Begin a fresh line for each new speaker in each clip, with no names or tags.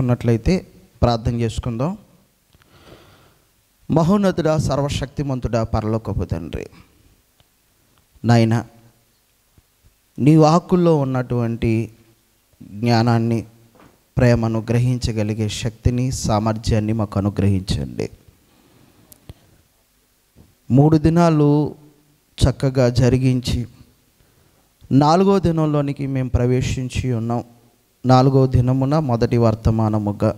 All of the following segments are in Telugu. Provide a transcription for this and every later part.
పడుకున్నట్లయితే ప్రార్థన చేసుకుందాం మహోన్నతుడా సర్వశక్తిమంతుడా పరలోకపు తండ్రి నాయన నీ వాక్కుల్లో ఉన్నటువంటి జ్ఞానాన్ని ప్రేమను గ్రహించగలిగే శక్తిని సామర్థ్యాన్ని మాకు అనుగ్రహించండి మూడు దినాలు చక్కగా జరిగించి నాలుగో దినంలోనికి మేము ప్రవేశించి ఉన్నాం నాలుగో దినమున మొదటి వర్తమానముగా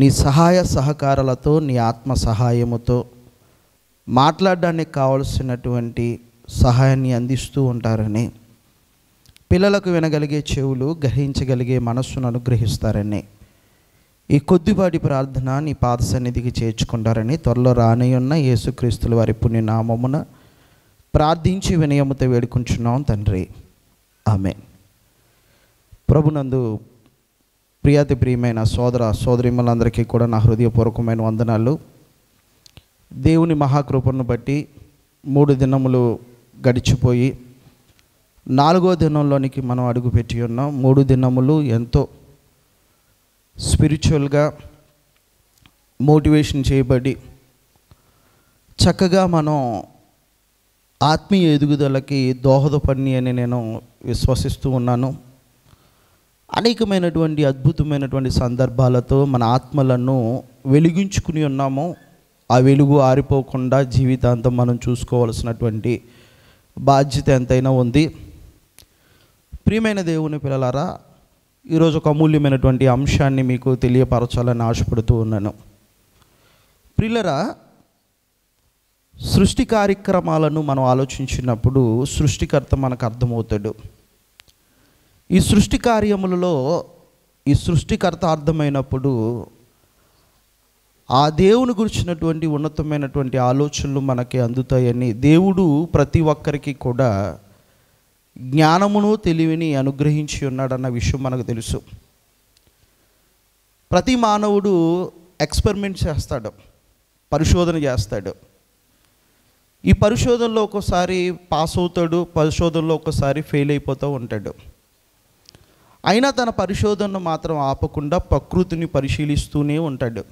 నీ సహాయ సహకారాలతో నీ ఆత్మ సహాయముతో మాట్లాడడానికి కావలసినటువంటి సహాయాన్ని అందిస్తూ ఉంటారని పిల్లలకు వినగలిగే చెవులు గ్రహించగలిగే మనస్సును అనుగ్రహిస్తారని ఈ కొద్దిపాటి ప్రార్థన నీ పాద సన్నిధికి చేర్చుకుంటారని త్వరలో రానయ్యున్న యేసుక్రీస్తుల వారి పుణ్యనామమున ప్రార్థించి వినయముతో వేడుకుంటున్నాం తండ్రి ఆమె ప్రభునందు ప్రియాతి ప్రియమైన సోదర సోదరిమ్మలందరికీ కూడా నా హృదయపూర్వకమైన వందనాలు దేవుని మహాకృపను బట్టి మూడు దినములు గడిచిపోయి నాలుగో దినంలోనికి మనం అడుగుపెట్టి ఉన్నాం మూడు దినములు ఎంతో స్పిరిచువల్గా మోటివేషన్ చేయబడి చక్కగా మనం ఆత్మీయ ఎదుగుదలకి దోహదపడి అని నేను విశ్వసిస్తూ ఉన్నాను అనేకమైనటువంటి అద్భుతమైనటువంటి సందర్భాలతో మన ఆత్మలను వెలిగించుకుని ఉన్నాము ఆ వెలుగు ఆరిపోకుండా జీవితాంతం మనం చూసుకోవాల్సినటువంటి బాధ్యత ఎంతైనా ఉంది ప్రియమైన దేవుని పిల్లలారా ఈరోజు ఒక అమూల్యమైనటువంటి అంశాన్ని మీకు తెలియపరచాలని ఆశపడుతూ ఉన్నాను ప్రిల్లరా సృష్టి కార్యక్రమాలను మనం ఆలోచించినప్పుడు సృష్టికర్త మనకు అర్థమవుతాడు ఈ సృష్టి కార్యములలో ఈ సృష్టికర్త అర్థమైనప్పుడు ఆ దేవుని గురించినటువంటి ఉన్నతమైనటువంటి ఆలోచనలు మనకి అందుతాయని దేవుడు ప్రతి ఒక్కరికి కూడా జ్ఞానమును తెలివిని అనుగ్రహించి ఉన్నాడన్న విషయం మనకు తెలుసు ప్రతి మానవుడు ఎక్స్పెరిమెంట్ చేస్తాడు పరిశోధన చేస్తాడు ఈ పరిశోధనలో ఒకసారి పాస్ అవుతాడు పరిశోధనలో ఒకసారి ఫెయిల్ అయిపోతూ ఉంటాడు అయినా తన పరిశోధనను మాత్రం ఆపకుండా ప్రకృతిని పరిశీలిస్తూనే ఉంటాడు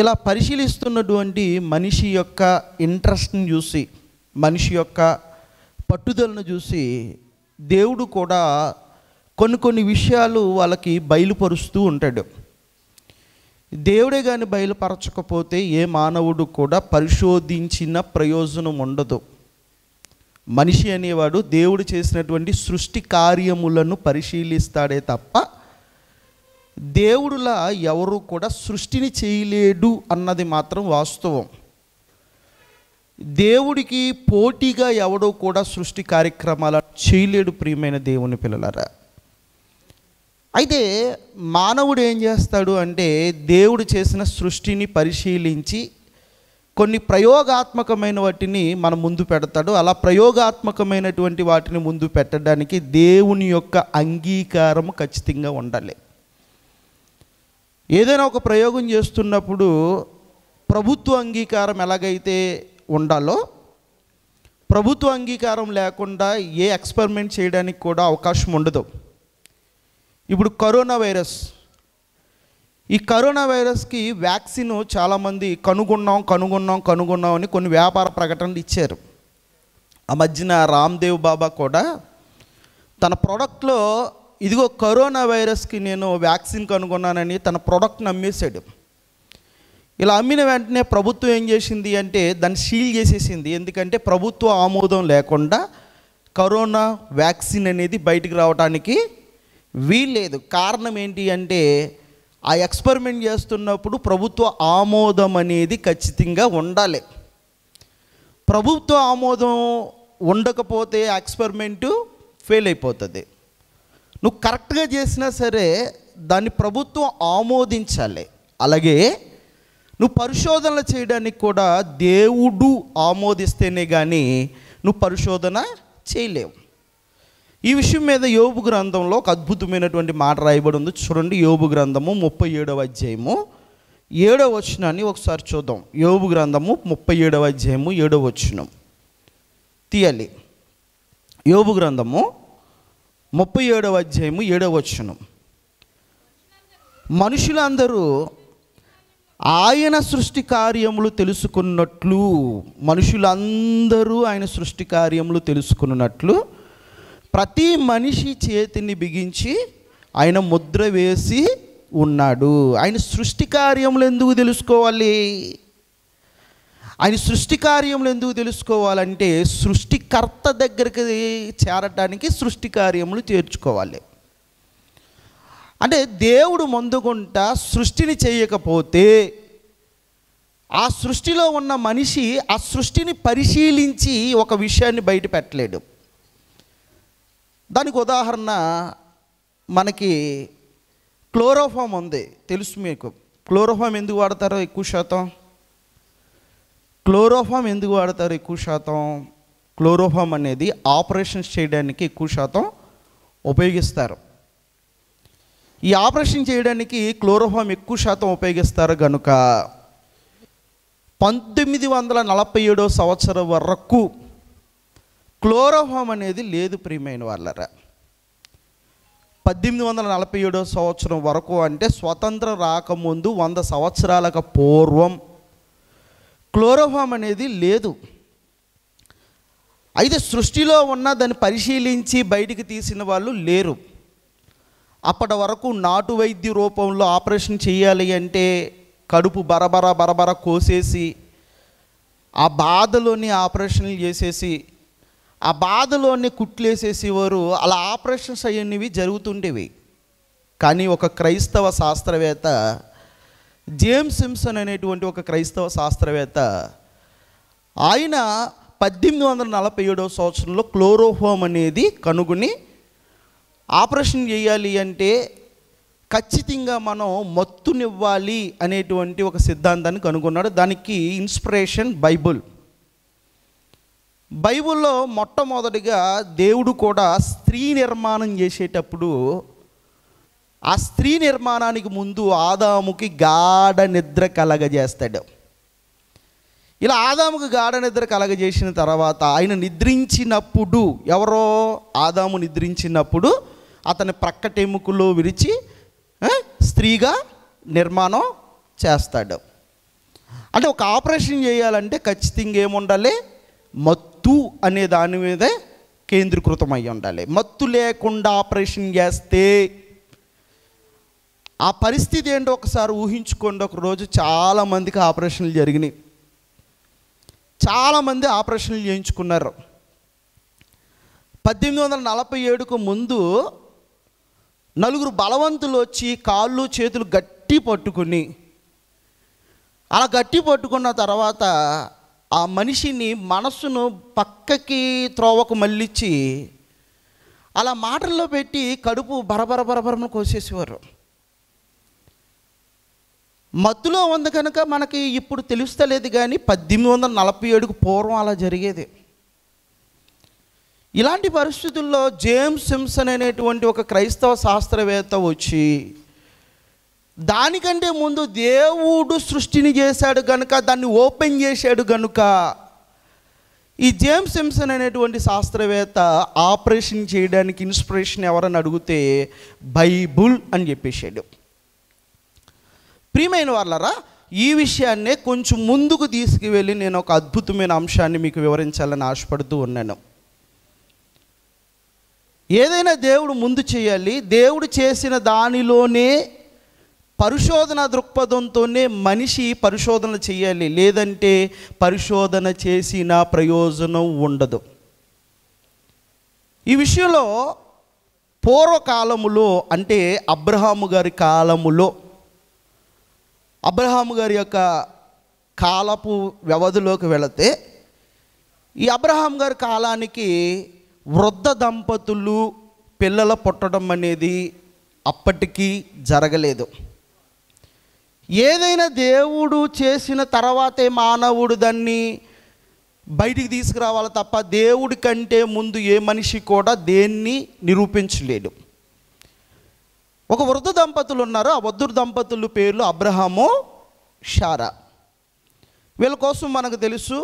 ఇలా పరిశీలిస్తున్నటువంటి మనిషి యొక్క ఇంట్రెస్ట్ని చూసి మనిషి యొక్క పట్టుదలను చూసి దేవుడు కూడా కొన్ని కొన్ని విషయాలు వాళ్ళకి బయలుపరుస్తూ ఉంటాడు దేవుడే కానీ బయలుపరచకపోతే ఏ మానవుడు కూడా పరిశోధించిన ప్రయోజనం ఉండదు మనిషి అనేవాడు దేవుడు చేసినటువంటి సృష్టి కార్యములను పరిశీలిస్తాడే తప్ప దేవుడులా ఎవరు కూడా సృష్టిని చేయలేడు అన్నది మాత్రం వాస్తవం దేవుడికి పోటీగా ఎవడో కూడా సృష్టి కార్యక్రమాల చేయలేడు ప్రియమైన దేవుని పిల్లలరా అయితే మానవుడు ఏం చేస్తాడు అంటే దేవుడు చేసిన సృష్టిని పరిశీలించి కొన్ని ప్రయోగాత్మకమైన వాటిని మన ముందు పెడతాడు అలా ప్రయోగాత్మకమైనటువంటి వాటిని ముందు పెట్టడానికి దేవుని యొక్క అంగీకారం ఖచ్చితంగా ఉండాలి ఏదైనా ఒక ప్రయోగం చేస్తున్నప్పుడు ప్రభుత్వ అంగీకారం ఎలాగైతే ఉండాలో ప్రభుత్వ అంగీకారం లేకుండా ఏ ఎక్స్పెరిమెంట్ చేయడానికి కూడా అవకాశం ఉండదు ఇప్పుడు కరోనా వైరస్ ఈ కరోనా వైరస్కి వ్యాక్సిన్ చాలామంది కనుగొన్నాం కనుగొన్నాం కనుగొన్నాం అని కొన్ని వ్యాపార ప్రకటనలు ఇచ్చారు ఆ మధ్యన రామ్దేవ్ బాబా కూడా తన ప్రోడక్ట్లో ఇదిగో కరోనా వైరస్కి నేను వ్యాక్సిన్ కనుగొన్నానని తన ప్రోడక్ట్ని అమ్మేశాడు ఇలా అమ్మిన వెంటనే ప్రభుత్వం ఏం చేసింది అంటే దాన్ని సీల్ చేసేసింది ఎందుకంటే ప్రభుత్వ ఆమోదం లేకుండా కరోనా వ్యాక్సిన్ అనేది బయటకు రావడానికి వీల్లేదు కారణం ఏంటి అంటే ఆ ఎక్స్పెరిమెంట్ చేస్తున్నప్పుడు ప్రభుత్వ ఆమోదం అనేది ఖచ్చితంగా ఉండాలి ప్రభుత్వ ఆమోదం ఉండకపోతే ఎక్స్పెరిమెంటు ఫెయిల్ అయిపోతుంది నువ్వు కరెక్ట్గా చేసినా సరే దాన్ని ప్రభుత్వం ఆమోదించాలి అలాగే నువ్వు పరిశోధనలు చేయడానికి కూడా దేవుడు ఆమోదిస్తేనే కానీ నువ్వు పరిశోధన చేయలేవు ఈ విషయం మీద యోబు గ్రంథంలో ఒక అద్భుతమైనటువంటి మాట రాయబడి ఉంది చూడండి యోబు గ్రంథము ముప్పై ఏడవ అధ్యాయము ఏడవ వచనాన్ని ఒకసారి చూద్దాం యోబు గ్రంథము ముప్పై ఏడవ అధ్యాయము ఏడవ వచనం తీయాలి యోబు గ్రంథము ముప్పై ఏడవ అధ్యాయము ఏడవ వచనం మనుషులందరూ ఆయన సృష్టి కార్యములు తెలుసుకున్నట్లు మనుషులందరూ ఆయన సృష్టి కార్యములు తెలుసుకున్నట్లు ప్రతి మనిషి చేతిని బిగించి ఆయన ముద్ర వేసి ఉన్నాడు ఆయన సృష్టి కార్యములు ఎందుకు తెలుసుకోవాలి ఆయన సృష్టి కార్యములు ఎందుకు తెలుసుకోవాలంటే సృష్టికర్త దగ్గరికి చేరటానికి సృష్టి కార్యములు చేర్చుకోవాలి అంటే దేవుడు ముందుకుంటా సృష్టిని చేయకపోతే ఆ సృష్టిలో ఉన్న మనిషి ఆ సృష్టిని పరిశీలించి ఒక విషయాన్ని బయట పెట్టలేడు దానికి ఉదాహరణ మనకి క్లోరోఫామ్ ఉంది తెలుసు మీకు క్లోరోఫామ్ ఎందుకు వాడతారో ఎక్కువ శాతం క్లోరోఫామ్ ఎందుకు వాడతారు ఎక్కువ శాతం క్లోరోఫామ్ అనేది ఆపరేషన్స్ చేయడానికి ఎక్కువ శాతం ఉపయోగిస్తారు ఈ ఆపరేషన్ చేయడానికి క్లోరోఫామ్ ఎక్కువ శాతం ఉపయోగిస్తారు కనుక పంతొమ్మిది వందల నలభై ఏడో సంవత్సరం వరకు క్లోరోహోమ్ అనేది లేదు ప్రియమైన వాళ్ళరా పద్దెనిమిది వందల నలభై ఏడో సంవత్సరం వరకు అంటే స్వతంత్రం రాకముందు వంద సంవత్సరాలకు పూర్వం క్లోరోహోమ్ అనేది లేదు అయితే సృష్టిలో ఉన్న దాన్ని పరిశీలించి బయటికి తీసిన వాళ్ళు లేరు అప్పటి వరకు నాటు వైద్య రూపంలో ఆపరేషన్ చేయాలి అంటే కడుపు బరబర బరబర కోసేసి ఆ బాధలోని ఆపరేషన్లు చేసేసి ఆ బాధలోనే కుట్లేసేసేవారు అలా ఆపరేషన్స్ అయ్యేవి జరుగుతుండేవి కానీ ఒక క్రైస్తవ శాస్త్రవేత్త జేమ్స్ సిమ్సన్ అనేటువంటి ఒక క్రైస్తవ శాస్త్రవేత్త ఆయన పద్దెనిమిది వందల నలభై ఏడవ సంవత్సరంలో క్లోరోహోమ్ అనేది కనుగొని ఆపరేషన్ చేయాలి అంటే ఖచ్చితంగా మనం మత్తునివ్వాలి అనేటువంటి ఒక సిద్ధాంతాన్ని కనుగొన్నాడు దానికి ఇన్స్పిరేషన్ బైబుల్ బైబిల్లో మొట్టమొదటిగా దేవుడు కూడా స్త్రీ నిర్మాణం చేసేటప్పుడు ఆ స్త్రీ నిర్మాణానికి ముందు ఆదాముకి గాఢ నిద్ర కలగజేస్తాడు ఇలా ఆదాముకు గాఢ నిద్ర కలగజేసిన తర్వాత ఆయన నిద్రించినప్పుడు ఎవరో ఆదాము నిద్రించినప్పుడు అతని ప్రక్కటెముకలో విరిచి స్త్రీగా నిర్మాణం చేస్తాడు అంటే ఒక ఆపరేషన్ చేయాలంటే ఖచ్చితంగా ఏముండాలి మత్తు మత్తు అనే దాని మీదే కేంద్రీకృతం అయి ఉండాలి మత్తు లేకుండా ఆపరేషన్ చేస్తే ఆ పరిస్థితి ఏంటో ఒకసారి ఊహించుకోండి ఒకరోజు చాలామందికి ఆపరేషన్లు జరిగినాయి చాలామంది ఆపరేషన్లు చేయించుకున్నారు పద్దెనిమిది వందల నలభై ఏడుకు ముందు నలుగురు బలవంతులు వచ్చి కాళ్ళు చేతులు గట్టి పట్టుకుని అలా గట్టి పట్టుకున్న తర్వాత ఆ మనిషిని మనస్సును పక్కకి త్రోవకు మళ్ళించి అలా మాటల్లో పెట్టి కడుపు బరబర బరబరమని కోసేసేవారు మత్తులో ఉంది కనుక మనకి ఇప్పుడు తెలుస్తలేదు కానీ పద్దెనిమిది వందల నలభై ఏడుకు పూర్వం అలా జరిగేది ఇలాంటి పరిస్థితుల్లో జేమ్స్ సిమ్సన్ అనేటువంటి ఒక క్రైస్తవ శాస్త్రవేత్త వచ్చి దానికంటే ముందు దేవుడు సృష్టిని చేశాడు కనుక దాన్ని ఓపెన్ చేశాడు కనుక ఈ జేమ్స్ సిమ్సన్ అనేటువంటి శాస్త్రవేత్త ఆపరేషన్ చేయడానికి ఇన్స్పిరేషన్ ఎవరని అడిగితే బైబుల్ అని చెప్పేశాడు ప్రియమైన వాళ్ళరా ఈ విషయాన్నే కొంచెం ముందుకు తీసుకువెళ్ళి నేను ఒక అద్భుతమైన అంశాన్ని మీకు వివరించాలని ఆశపడుతూ ఉన్నాను ఏదైనా దేవుడు ముందు చేయాలి దేవుడు చేసిన దానిలోనే పరిశోధన దృక్పథంతోనే మనిషి పరిశోధన చేయాలి లేదంటే పరిశోధన చేసిన ప్రయోజనం ఉండదు ఈ విషయంలో పూర్వకాలములో అంటే అబ్రహాము గారి కాలములో అబ్రహాము గారి యొక్క కాలపు వ్యవధిలోకి వెళితే ఈ అబ్రహాం గారి కాలానికి వృద్ధ దంపతులు పిల్లల పుట్టడం అనేది అప్పటికీ జరగలేదు ఏదైనా దేవుడు చేసిన తర్వాతే మానవుడు దాన్ని బయటికి తీసుకురావాలి తప్ప దేవుడి కంటే ముందు ఏ మనిషి కూడా దేన్ని నిరూపించలేడు ఒక వృద్ధ దంపతులు ఉన్నారు ఆ వృద్ధుడు దంపతుల పేర్లు అబ్రహాము షారా వీళ్ళ కోసం మనకు తెలుసు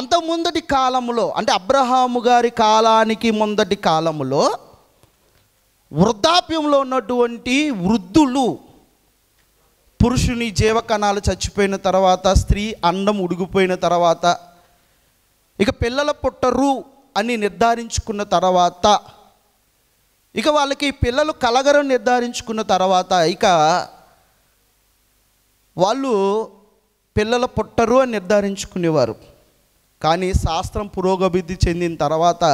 అంత ముందటి కాలంలో అంటే అబ్రహాము గారి కాలానికి ముందటి కాలంలో వృద్ధాప్యంలో ఉన్నటువంటి వృద్ధులు పురుషుని జీవకణాలు చచ్చిపోయిన తర్వాత స్త్రీ అండం ఉడిగిపోయిన తర్వాత ఇక పిల్లల పుట్టరు అని నిర్ధారించుకున్న తర్వాత ఇక వాళ్ళకి పిల్లలు కలగరం నిర్ధారించుకున్న తర్వాత ఇక వాళ్ళు పిల్లల పుట్టరు అని నిర్ధారించుకునేవారు కానీ శాస్త్రం పురోగభివృద్ధి చెందిన తర్వాత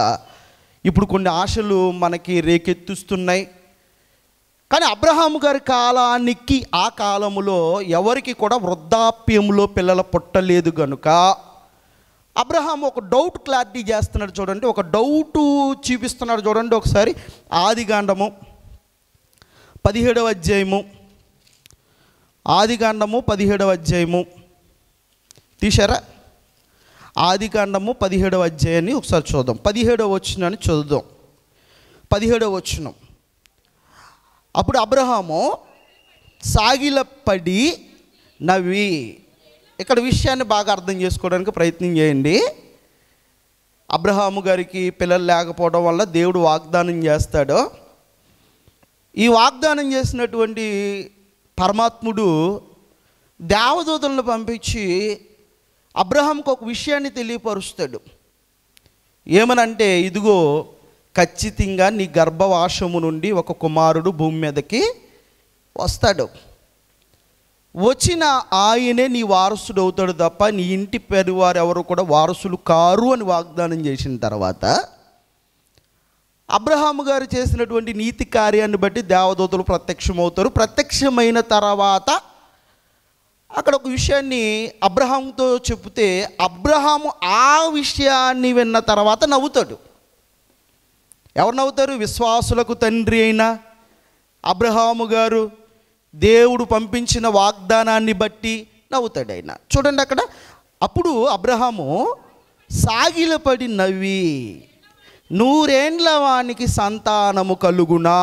ఇప్పుడు కొన్ని ఆశలు మనకి రేకెత్తుస్తున్నాయి కానీ అబ్రహాం గారి కాలానికి ఆ కాలములో ఎవరికి కూడా వృద్ధాప్యంలో పిల్లలు పుట్టలేదు కనుక అబ్రహాం ఒక డౌట్ క్లారిటీ చేస్తున్నాడు చూడండి ఒక డౌటు చూపిస్తున్నాడు చూడండి ఒకసారి ఆదిగాండము పదిహేడవ అధ్యాయము ఆదికాండము పదిహేడవ అధ్యాయము తీశారా ఆదికాండము పదిహేడవ అధ్యాయాన్ని ఒకసారి చూద్దాం పదిహేడవ వచ్చినాన్ని చదువుదాం పదిహేడవ వచ్చినాం అప్పుడు అబ్రహాము సాగిలపడి నవ్వి ఇక్కడ విషయాన్ని బాగా అర్థం చేసుకోవడానికి ప్రయత్నం చేయండి అబ్రహాము గారికి పిల్లలు లేకపోవడం వల్ల దేవుడు వాగ్దానం చేస్తాడు ఈ వాగ్దానం చేసినటువంటి పరమాత్ముడు దేవదూతలను పంపించి అబ్రహాంకు ఒక విషయాన్ని తెలియపరుస్తాడు ఏమనంటే ఇదిగో ఖచ్చితంగా నీ గర్భవాసము నుండి ఒక కుమారుడు భూమి మీదకి వస్తాడు వచ్చిన ఆయనే నీ వారసుడు అవుతాడు తప్ప నీ ఇంటి పెరివారు ఎవరు కూడా వారసులు కారు అని వాగ్దానం చేసిన తర్వాత అబ్రహాము గారు చేసినటువంటి నీతి కార్యాన్ని బట్టి దేవదూతలు ప్రత్యక్షమవుతారు ప్రత్యక్షమైన తర్వాత అక్కడ ఒక విషయాన్ని అబ్రహాంతో చెబితే అబ్రహాము ఆ విషయాన్ని విన్న తర్వాత నవ్వుతాడు ఎవరు నవ్వుతారు విశ్వాసులకు తండ్రి అయిన అబ్రహాము గారు దేవుడు పంపించిన వాగ్దానాన్ని బట్టి నవ్వుతాడు ఆయన చూడండి అక్కడ అప్పుడు అబ్రహాము సాగిలపడి నవ్వి నూరేండ్ల వానికి సంతానము కలుగునా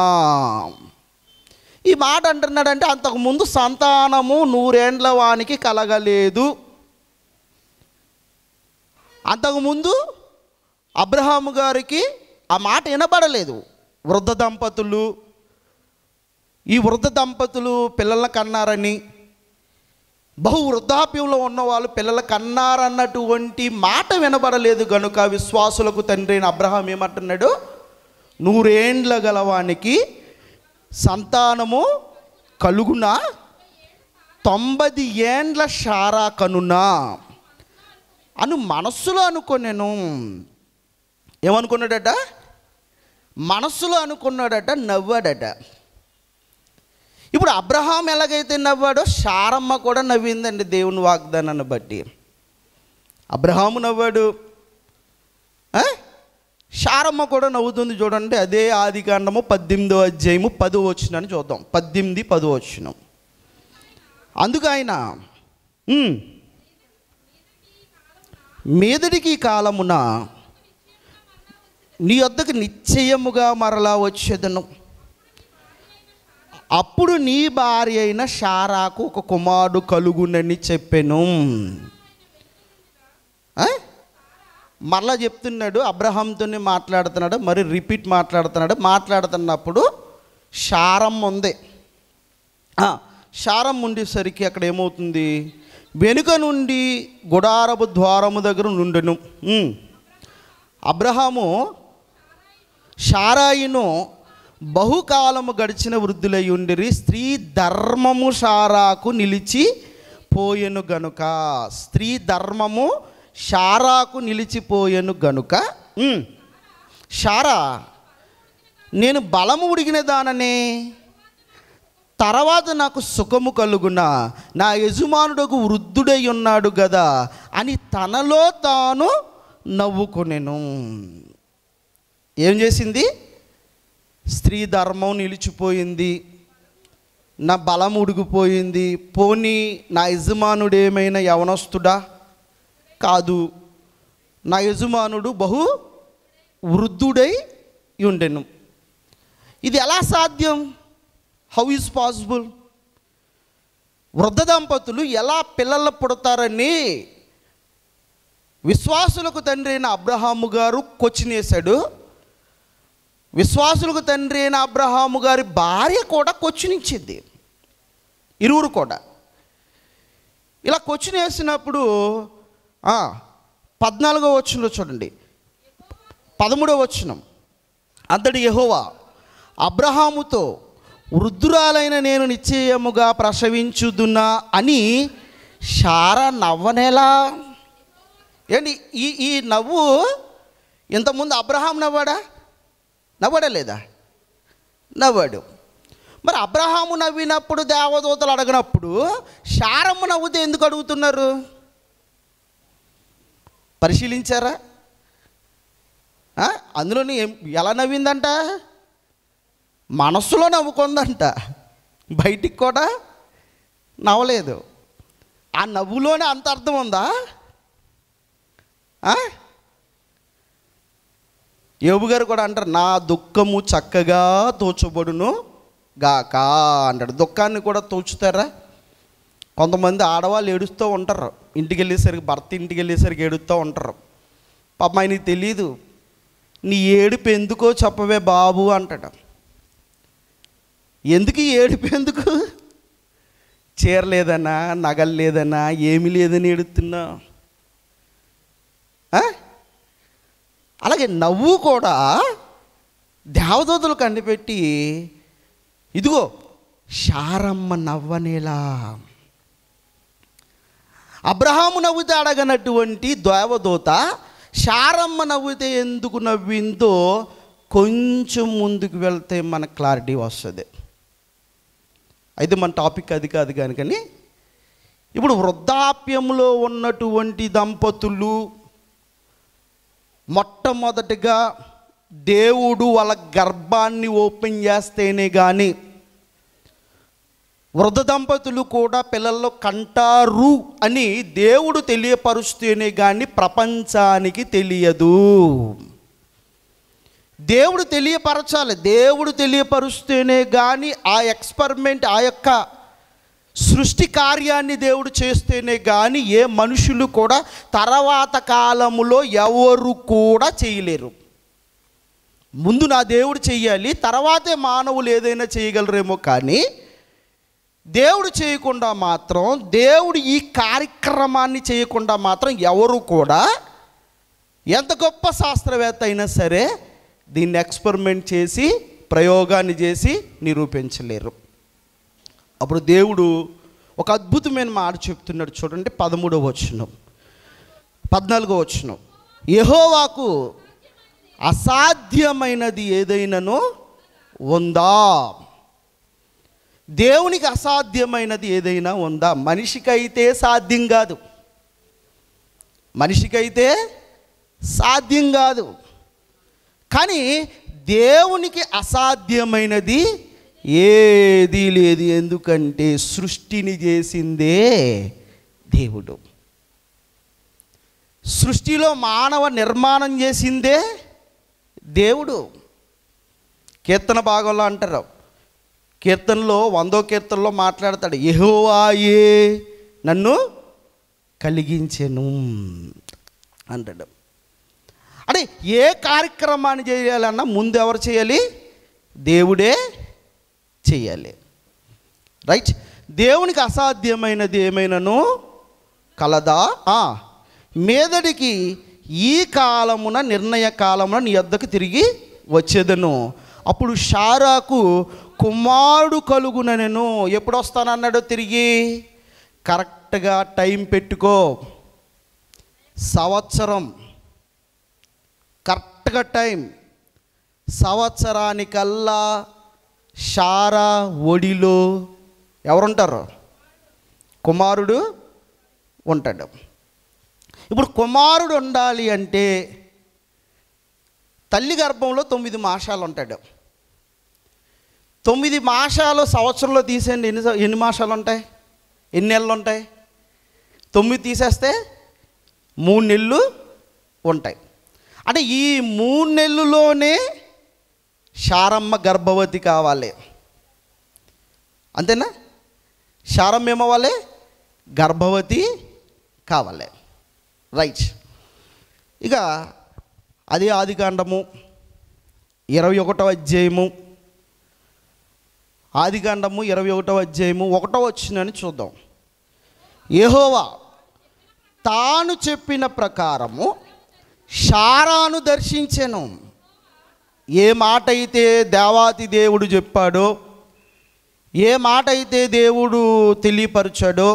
ఈ మాట అంటున్నాడంటే అంతకుముందు సంతానము నూరేండ్ల వానికి కలగలేదు అంతకుముందు అబ్రహాము గారికి ఆ మాట వినబడలేదు వృద్ధ దంపతులు ఈ వృద్ధ దంపతులు పిల్లల కన్నారని బహు వృద్ధాప్యంలో ఉన్నవాళ్ళు పిల్లల కన్నారన్నటువంటి మాట వినబడలేదు గనుక విశ్వాసులకు తండ్రి అయిన అబ్రహాం ఏమంటున్నాడు నూరేండ్ల గలవానికి సంతానము కలుగునా తొంభై ఏండ్ల షారా కనునా అను మనస్సులో అనుకో ఏమనుకున్నాడట మనస్సులో అనుకున్నాడట నవ్వాడట ఇప్పుడు అబ్రహాం ఎలాగైతే నవ్వాడో షారమ్మ కూడా నవ్విందండి దేవుని వాగ్దానాన్ని బట్టి అబ్రహాము నవ్వాడు షారమ్మ కూడా నవ్వుతుంది చూడండి అదే ఆది కాండము పద్దెనిమిదో అధ్యాయము పదో అని చూద్దాం పద్దెనిమిది పదో వచ్చిన అందుకు ఆయన మీదటికి కాలమున నీ వద్దకు నిశ్చయముగా మరలా వచ్చేదను అప్పుడు నీ భార్య అయిన షారాకు ఒక కుమారుడు కలుగునని చెప్పాను మరలా చెప్తున్నాడు అబ్రహాంతోనే మాట్లాడుతున్నాడు మరి రిపీట్ మాట్లాడుతున్నాడు మాట్లాడుతున్నప్పుడు షారం ఉంది షారం ఉండేసరికి అక్కడ ఏమవుతుంది వెనుక నుండి గుడారపు ద్వారము దగ్గర నుండెను అబ్రహాము షారాయిను బహుకాలము గడిచిన వృద్ధులై ఉండిరి స్త్రీ ధర్మము షారాకు నిలిచి పోయెను గనుక స్త్రీ ధర్మము షారాకు నిలిచిపోయెను గనుక షారా నేను బలము ఉడిగిన దాననే తర్వాత నాకు సుఖము కలుగున నా యజమానుడుకు వృద్ధుడై ఉన్నాడు కదా అని తనలో తాను నవ్వుకునేను ఏం చేసింది స్త్రీ ధర్మం నిలిచిపోయింది నా బలం ఉడిగిపోయింది పోనీ నా యజమానుడు ఏమైనా యవనస్తుడా కాదు నా యజమానుడు బహు వృద్ధుడై ఉండెను ఇది ఎలా సాధ్యం హౌ ఈజ్ పాసిబుల్ వృద్ధ దంపతులు ఎలా పిల్లలు పుడతారని విశ్వాసులకు తండ్రి అయిన అబ్రహాము గారు కొచ్చినేశాడు విశ్వాసులకు తండ్రి అయిన అబ్రహాము గారి భార్య కూడా కొచ్చునిచ్చింది ఇరువురు కూడా ఇలా క్వశ్చన్ వేసినప్పుడు పద్నాలుగో వచ్చిన చూడండి పదమూడవ వచ్చినం అంతటి యహోవా అబ్రహాముతో వృద్ధురాలైన నేను నిశ్చయముగా ప్రసవించుదున్నా అని షారా నవ్వనేలా ఏంటి ఈ ఈ నవ్వు ఇంతకుముందు అబ్రహాం నవ్వాడా నవ్వడలేదా నవ్వాడు మరి అబ్రహాము నవ్వినప్పుడు దేవదూతలు అడగనప్పుడు శారము నవ్వుతే ఎందుకు అడుగుతున్నారు పరిశీలించారా అందులోని ఎలా నవ్విందంట మనస్సులో నవ్వుకుందంట బయటికి కూడా నవ్వలేదు ఆ నవ్వులోనే అంత అర్థం ఉందా యోబు గారు కూడా అంటారు నా దుఃఖము చక్కగా తోచబడును గాక అంటాడు దుఃఖాన్ని కూడా తోచుతారా కొంతమంది ఆడవాళ్ళు ఏడుస్తూ ఉంటారు ఇంటికి వెళ్ళేసరికి భర్త ఇంటికి వెళ్ళేసరికి ఏడుస్తూ ఉంటారు పాప ఆయనకి తెలియదు నీ ఏడుపు ఎందుకో చెప్పవే బాబు అంటాడు ఎందుకు ఏడుపు ఎందుకు చీర లేదన్నా నగలు లేదనా ఏమి లేదని ఏడుతున్నా అలాగే నవ్వు కూడా దేవదూతలు కనిపెట్టి ఇదిగో శారమ్మ నవ్వనేలా అబ్రహాము నవ్వుతే అడగనటువంటి దేవదూత శారమ్మ నవ్వితే ఎందుకు నవ్విందో కొంచెం ముందుకు వెళ్తే మన క్లారిటీ వస్తుంది అయితే మన టాపిక్ అది కాదు కానీ ఇప్పుడు వృద్ధాప్యంలో ఉన్నటువంటి దంపతులు మొట్టమొదటిగా దేవుడు వాళ్ళ గర్భాన్ని ఓపెన్ చేస్తేనే కానీ వృద్ధ దంపతులు కూడా పిల్లల్లో కంటారు అని దేవుడు తెలియపరుస్తేనే కానీ ప్రపంచానికి తెలియదు దేవుడు తెలియపరచాలి దేవుడు తెలియపరుస్తేనే కానీ ఆ ఎక్స్పెరిమెంట్ ఆ యొక్క సృష్టి కార్యాన్ని దేవుడు చేస్తేనే కానీ ఏ మనుషులు కూడా తర్వాత కాలములో ఎవరు కూడా చేయలేరు ముందు నా దేవుడు చేయాలి తర్వాతే మానవులు ఏదైనా చేయగలరేమో కానీ దేవుడు చేయకుండా మాత్రం దేవుడు ఈ కార్యక్రమాన్ని చేయకుండా మాత్రం ఎవరు కూడా ఎంత గొప్ప శాస్త్రవేత్త అయినా సరే దీన్ని ఎక్స్పెరిమెంట్ చేసి ప్రయోగాన్ని చేసి నిరూపించలేరు అప్పుడు దేవుడు ఒక అద్భుతమైన మాట చెప్తున్నాడు చూడండి పదమూడవ వచనం పద్నాలుగో వచనం యహోవాకు అసాధ్యమైనది ఏదైనానో ఉందా దేవునికి అసాధ్యమైనది ఏదైనా ఉందా మనిషికైతే సాధ్యం కాదు మనిషికైతే సాధ్యం కాదు కానీ దేవునికి అసాధ్యమైనది ఏది లేదు ఎందుకంటే సృష్టిని చేసిందే దేవుడు సృష్టిలో మానవ నిర్మాణం చేసిందే దేవుడు కీర్తన భాగంలో అంటారు కీర్తనలో వందో కీర్తనలో మాట్లాడతాడు ఆయే నన్ను కలిగించెను అంటాడు అంటే ఏ కార్యక్రమాన్ని చేయాలన్నా ముందు ఎవరు చేయాలి దేవుడే చేయాలి రైట్ దేవునికి అసాధ్యమైనది ఏమైనాను కలదా మీదడికి ఈ కాలమున నిర్ణయ కాలమున నీ వద్దకు తిరిగి వచ్చేదను అప్పుడు షారాకు కుమారుడు కలుగున నేను ఎప్పుడు వస్తానన్నాడు తిరిగి కరెక్ట్గా టైం పెట్టుకో సంవత్సరం కరెక్ట్గా టైం సంవత్సరానికల్లా షారా ఒడిలో ఎవరుంటారు కుమారుడు ఉంటాడు ఇప్పుడు కుమారుడు ఉండాలి అంటే తల్లి గర్భంలో తొమ్మిది మాసాలు ఉంటాడు తొమ్మిది మాసాలు సంవత్సరంలో తీసేయండి ఎన్ని ఎన్ని మాసాలు ఉంటాయి ఎన్ని నెలలు ఉంటాయి తొమ్మిది తీసేస్తే మూడు నెలలు ఉంటాయి అంటే ఈ మూడు నెలల్లోనే షారమ్మ గర్భవతి కావాలి అంతేనా శారమ్మ ఏమవ్వాలి గర్భవతి కావాలి రైట్ ఇక అది ఆదికాండము ఇరవై ఒకటవ అధ్యాయము ఆదికాండము ఇరవై ఒకటవ అధ్యాయము ఒకటో వచ్చిందని చూద్దాం ఏహోవా తాను చెప్పిన ప్రకారము షారాను దర్శించను ఏ మాట అయితే దేవాతి దేవుడు చెప్పాడో ఏ మాట అయితే దేవుడు తెలియపరచాడో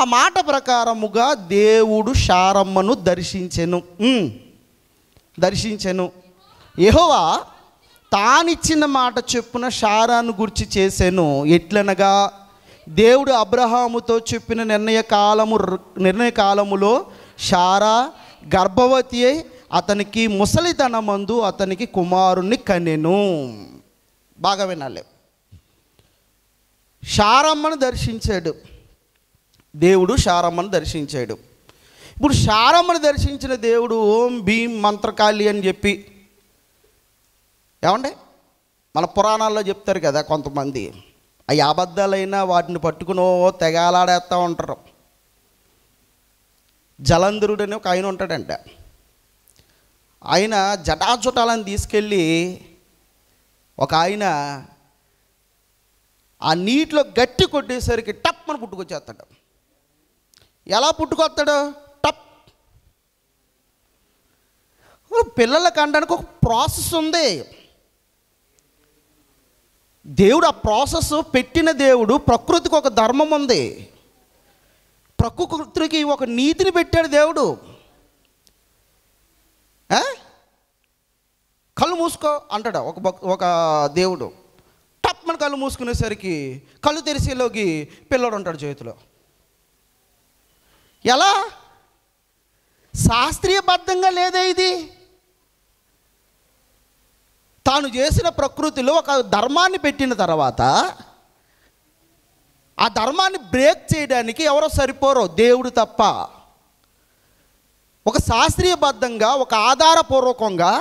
ఆ మాట ప్రకారముగా దేవుడు శారమ్మను దర్శించెను దర్శించెను యహోవా తానిచ్చిన మాట చెప్పున శారాను గురించి చేశాను ఎట్లనగా దేవుడు అబ్రహాముతో చెప్పిన నిర్ణయ కాలము నిర్ణయ కాలములో శారా గర్భవతి అయి అతనికి ముసలితనమందు అతనికి కుమారుణ్ణి కనెను బాగా వినాలి శారమ్మను దర్శించాడు దేవుడు శారమ్మను దర్శించాడు ఇప్పుడు శారమ్మను దర్శించిన దేవుడు ఓం భీం మంత్రకాళి అని చెప్పి ఏమండి మన పురాణాల్లో చెప్తారు కదా కొంతమంది అవి అబద్ధాలైనా వాటిని పట్టుకుని తెగాలాడేస్తూ ఉంటారు జలంధరుడు అని ఒక ఆయన ఉంటాడంట ఆయన జటాజుటాలను తీసుకెళ్ళి ఒక ఆయన ఆ నీటిలో గట్టి కొట్టేసరికి టప్ అని పుట్టుకొచ్చేస్తాడు ఎలా పుట్టుకొస్తాడు టప్ పిల్లల అనడానికి ఒక ప్రాసెస్ ఉంది దేవుడు ఆ ప్రాసెస్ పెట్టిన దేవుడు ప్రకృతికి ఒక ధర్మం ఉంది ప్రకృతికి ఒక నీతిని పెట్టాడు దేవుడు కళ్ళు మూసుకో అంటాడు ఒక భక్ ఒక దేవుడు టప్మని కళ్ళు మూసుకునేసరికి కళ్ళు తెరిసేలోకి పిల్లడు ఉంటాడు చేతిలో ఎలా శాస్త్రీయబద్ధంగా లేదే ఇది తాను చేసిన ప్రకృతిలో ఒక ధర్మాన్ని పెట్టిన తర్వాత ఆ ధర్మాన్ని బ్రేక్ చేయడానికి ఎవరో సరిపోరో దేవుడు తప్ప ఒక శాస్త్రీయబద్ధంగా ఒక ఆధారపూర్వకంగా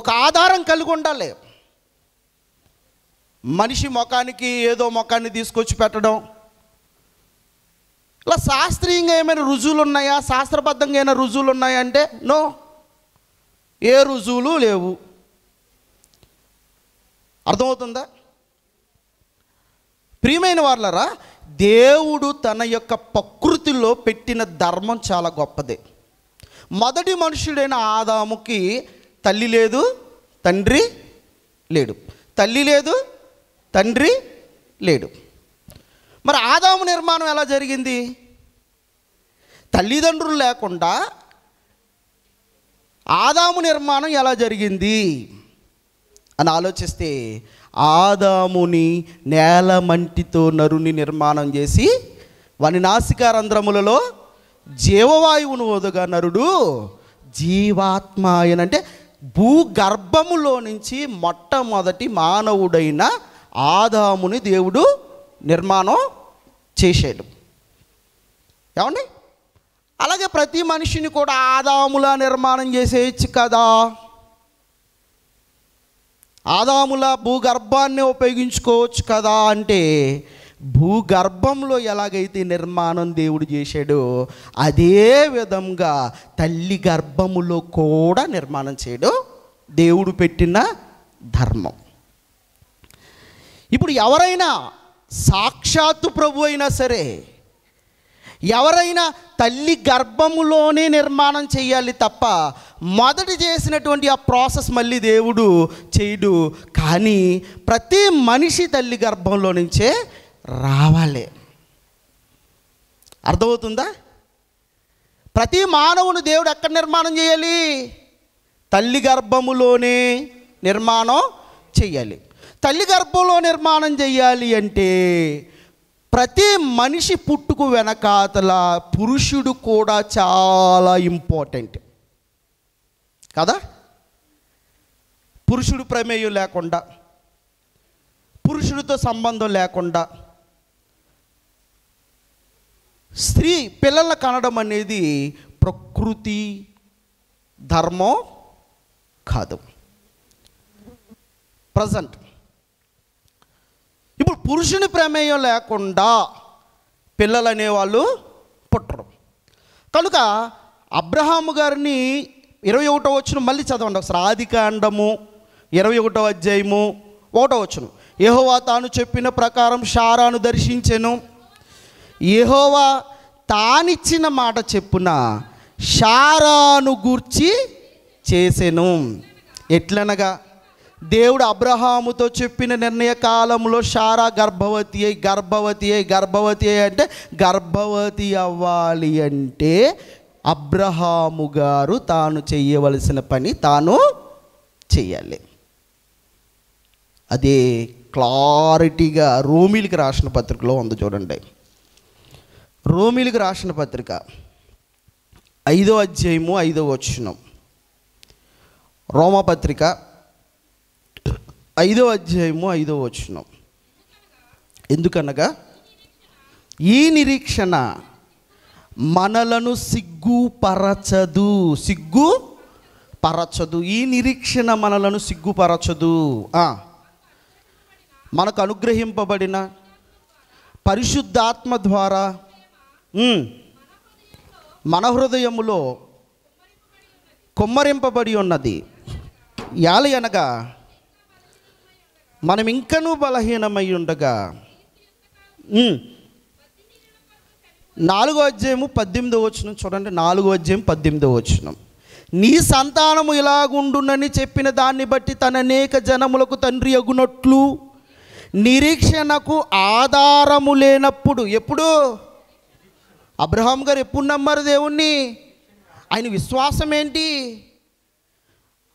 ఒక ఆధారం కలిగి ఉండాలి మనిషి ముఖానికి ఏదో ముఖాన్ని తీసుకొచ్చి పెట్టడం ఇలా శాస్త్రీయంగా ఏమైనా రుజువులు ఉన్నాయా శాస్త్రబద్ధంగా ఏమైనా రుజువులు ఉన్నాయా అంటే నో ఏ రుజువులు లేవు అర్థమవుతుందా ప్రియమైన వాళ్ళరా దేవుడు తన యొక్క ప్రకృతిలో పెట్టిన ధర్మం చాలా గొప్పదే మొదటి మనుషుడైన ఆదాముకి తల్లి లేదు తండ్రి లేడు తల్లి లేదు తండ్రి లేడు మరి ఆదాము నిర్మాణం ఎలా జరిగింది తల్లిదండ్రులు లేకుండా ఆదాము నిర్మాణం ఎలా జరిగింది అని ఆలోచిస్తే ఆదాముని నేల మంటితో నరుని నిర్మాణం చేసి వాని రంధ్రములలో జీవవాయువును వదుగా నరుడు జీవాత్మ అంటే భూగర్భములో నుంచి మొట్టమొదటి మానవుడైన ఆదాముని దేవుడు నిర్మాణం చేశాడు ఏమండి అలాగే ప్రతి మనిషిని కూడా ఆదాములా నిర్మాణం చేసేయచ్చు కదా ఆదాముల భూగర్భాన్ని ఉపయోగించుకోవచ్చు కదా అంటే భూగర్భంలో ఎలాగైతే నిర్మాణం దేవుడు చేశాడో అదే విధంగా తల్లి గర్భములో కూడా నిర్మాణం చేయడు దేవుడు పెట్టిన ధర్మం ఇప్పుడు ఎవరైనా సాక్షాత్తు ప్రభు అయినా సరే ఎవరైనా తల్లి గర్భములోనే నిర్మాణం చేయాలి తప్ప మొదటి చేసినటువంటి ఆ ప్రాసెస్ మళ్ళీ దేవుడు చేయడు కానీ ప్రతి మనిషి తల్లి గర్భంలో నుంచే రావాలి అర్థమవుతుందా ప్రతి మానవుని దేవుడు ఎక్కడ నిర్మాణం చేయాలి తల్లి గర్భములోనే నిర్మాణం చేయాలి తల్లి గర్భంలో నిర్మాణం చేయాలి అంటే ప్రతి మనిషి పుట్టుకు వెనకాతల పురుషుడు కూడా చాలా ఇంపార్టెంట్ కదా పురుషుడు ప్రమేయం లేకుండా పురుషుడితో సంబంధం లేకుండా స్త్రీ పిల్లల కనడం అనేది ప్రకృతి ధర్మం కాదు ప్రజెంట్ ఇప్పుడు పురుషుని ప్రమేయం లేకుండా పిల్లలు అనేవాళ్ళు పుట్టరు కనుక అబ్రహాము గారిని ఇరవై ఒకటో వచ్చిన మళ్ళీ చదవండి ఒకసారి ఆది కాండము ఇరవై ఒకటో అధ్యాయము ఒకటో వచ్చును యహోవా తాను చెప్పిన ప్రకారం షారాను దర్శించెను యహోవా తానిచ్చిన మాట చెప్పున షారాను గూర్చి చేసెను ఎట్లనగా దేవుడు అబ్రహాముతో చెప్పిన నిర్ణయ కాలంలో షారా గర్భవతి అయి గర్భవతి అయి గర్భవతి అయి అంటే గర్భవతి అవ్వాలి అంటే అబ్రహాము గారు తాను చేయవలసిన పని తాను చేయాలి అదే క్లారిటీగా రోమిలికి రాసిన పత్రికలో ఉంది చూడండి రోమిలికి రాసిన పత్రిక ఐదో అధ్యాయము ఐదో వచ్చినం రోమపత్రిక ఐదో అధ్యాయము ఐదో వచనం ఎందుకనగా ఈ నిరీక్షణ మనలను సిగ్గుపరచదు సిగ్గు పరచదు ఈ నిరీక్షణ మనలను సిగ్గుపరచదు మనకు అనుగ్రహింపబడిన పరిశుద్ధాత్మ ద్వారా మన హృదయములో కొమ్మరింపబడి ఉన్నది యాలి అనగా మనం ఇంకనూ బలహీనమై ఉండగా నాలుగో అధ్యాయము పద్దెనిమిదో వచ్చిన చూడండి నాలుగో అధ్యాయం పద్దెనిమిదో వచ్చినం నీ సంతానము ఇలాగుండునని చెప్పిన దాన్ని బట్టి తన అనేక జనములకు తండ్రి అగునట్లు నిరీక్షణకు ఆధారము లేనప్పుడు ఎప్పుడు అబ్రహాం గారు ఎప్పుడు నమ్మరు దేవుణ్ణి ఆయన విశ్వాసం ఏంటి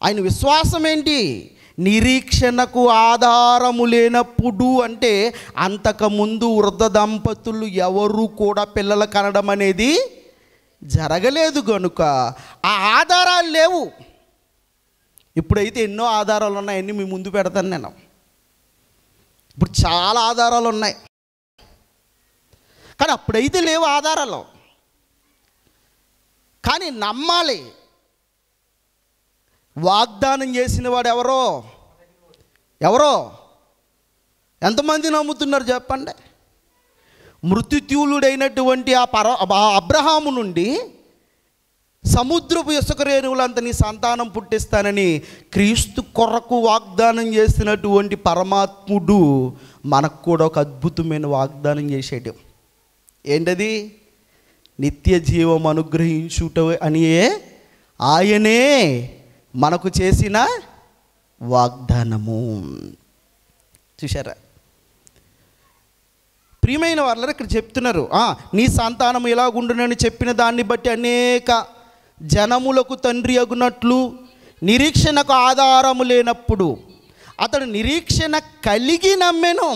ఆయన విశ్వాసం ఏంటి నిరీక్షణకు ఆధారము లేనప్పుడు అంటే అంతకుముందు వృద్ధ దంపతులు ఎవరు కూడా పిల్లలు కనడం అనేది జరగలేదు కనుక ఆ ఆధారాలు లేవు ఇప్పుడైతే ఎన్నో ఆధారాలు ఉన్నాయని మీ ముందు పెడతాను నేను ఇప్పుడు చాలా ఆధారాలు ఉన్నాయి కానీ అప్పుడైతే లేవు ఆధారాలు కానీ నమ్మాలి వాగ్దానం చేసిన వాడు ఎవరో ఎవరో ఎంతమంది నమ్ముతున్నారు చెప్పండి మృత్యుత్యూలుడైనటువంటి ఆ పర అబ్రహాము నుండి సముద్రపు ఇసుక రేణువులంత నీ సంతానం పుట్టిస్తానని క్రీస్తు కొరకు వాగ్దానం చేసినటువంటి పరమాత్ముడు మనకు కూడా ఒక అద్భుతమైన వాగ్దానం చేసేటం ఏంటది నిత్య జీవం అనుగ్రహించుట అనియే ఆయనే మనకు చేసిన వాగ్దానము చూశారా ప్రియమైన వాళ్ళు ఇక్కడ చెప్తున్నారు నీ సంతానం ఎలాగుండునని చెప్పిన దాన్ని బట్టి అనేక జనములకు తండ్రి అగునట్లు నిరీక్షణకు ఆధారము లేనప్పుడు అతడు నిరీక్షణ కలిగి నమ్మెను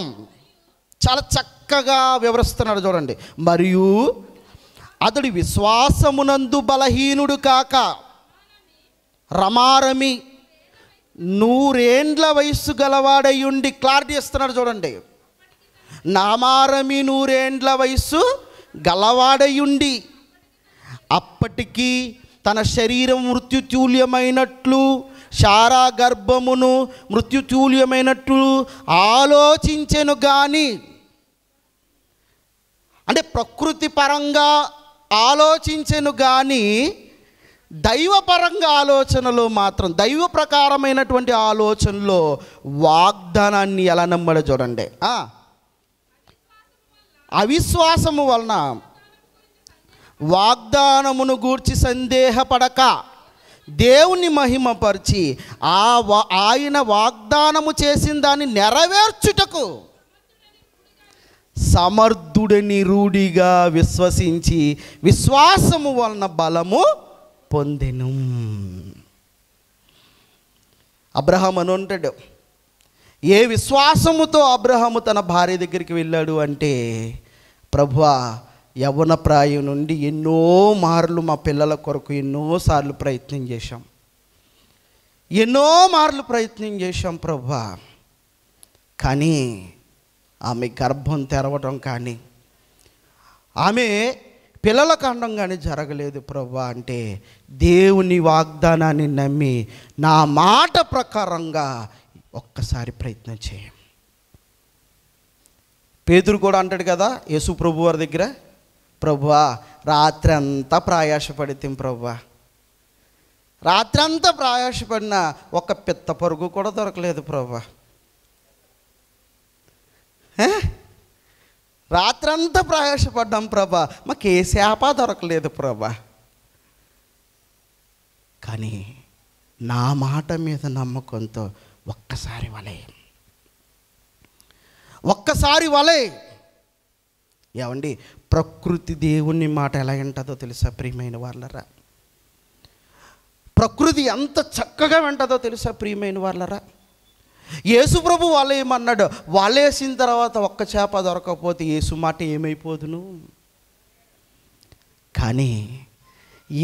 చాలా చక్కగా వివరిస్తున్నాడు చూడండి మరియు అతడు విశ్వాసమునందు బలహీనుడు కాక రమారమి నూరేండ్ల వయస్సు గలవాడయుండి క్లారిటీ ఇస్తున్నాడు చూడండి నామారమి నూరేండ్ల వయస్సు గలవాడయుండి అప్పటికీ తన శరీరం మృత్యుతూల్యమైనట్లు శారా గర్భమును మృత్యుతూల్యమైనట్లు ఆలోచించెను కానీ అంటే ప్రకృతి పరంగా ఆలోచించెను కానీ దైవపరంగా ఆలోచనలో మాత్రం దైవ ప్రకారమైనటువంటి ఆలోచనలో వాగ్దానాన్ని ఎలా నమ్మడో చూడండి అవిశ్వాసము వలన వాగ్దానమును గూర్చి సందేహపడక దేవుని మహిమపరిచి ఆ వా ఆయన వాగ్దానము చేసిన దాన్ని నెరవేర్చుటకు సమర్థుడిని రూఢిగా విశ్వసించి విశ్వాసము వలన బలము పొందెను అబ్రహం అని ఉంటాడు ఏ విశ్వాసముతో అబ్రహము తన భార్య దగ్గరికి వెళ్ళాడు అంటే ప్రభువా యవన ప్రాయం నుండి ఎన్నో మార్లు మా పిల్లల కొరకు ఎన్నోసార్లు ప్రయత్నం చేశాం ఎన్నో మార్లు ప్రయత్నం చేశాం ప్రభా కానీ ఆమె గర్భం తెరవడం కానీ ఆమె పిల్లల కాండం కానీ జరగలేదు ప్రభా అంటే దేవుని వాగ్దానాన్ని నమ్మి నా మాట ప్రకారంగా ఒక్కసారి ప్రయత్నం చేయం పేదరు కూడా అంటాడు కదా యేసు ప్రభు వారి దగ్గర ప్రభువా రాత్రి అంతా ప్రాయాసపడితే ప్రభువా రాత్రి అంతా ప్రాయాసపడిన ఒక పిత్త పరుగు కూడా దొరకలేదు ప్రభువా రాత్రంతా ప్రయాసపడ్డాం ప్రభా మాకు ఏ శాప దొరకలేదు ప్రభా కానీ నా మాట మీద నమ్మకంతో ఒక్కసారి వలే ఒక్కసారి వలే ఏమండి ప్రకృతి దేవుని మాట ఎలా వింటుందో తెలుసా ప్రియమైన వాళ్ళరా ప్రకృతి ఎంత చక్కగా వింటుందో తెలుసా ప్రియమైన వాళ్ళరా యేసుప్రభు వాళ్ళేమన్నాడు వాళ్ళేసిన తర్వాత ఒక్క చేప దొరకపోతే యేసు మాట ఏమైపోదును కానీ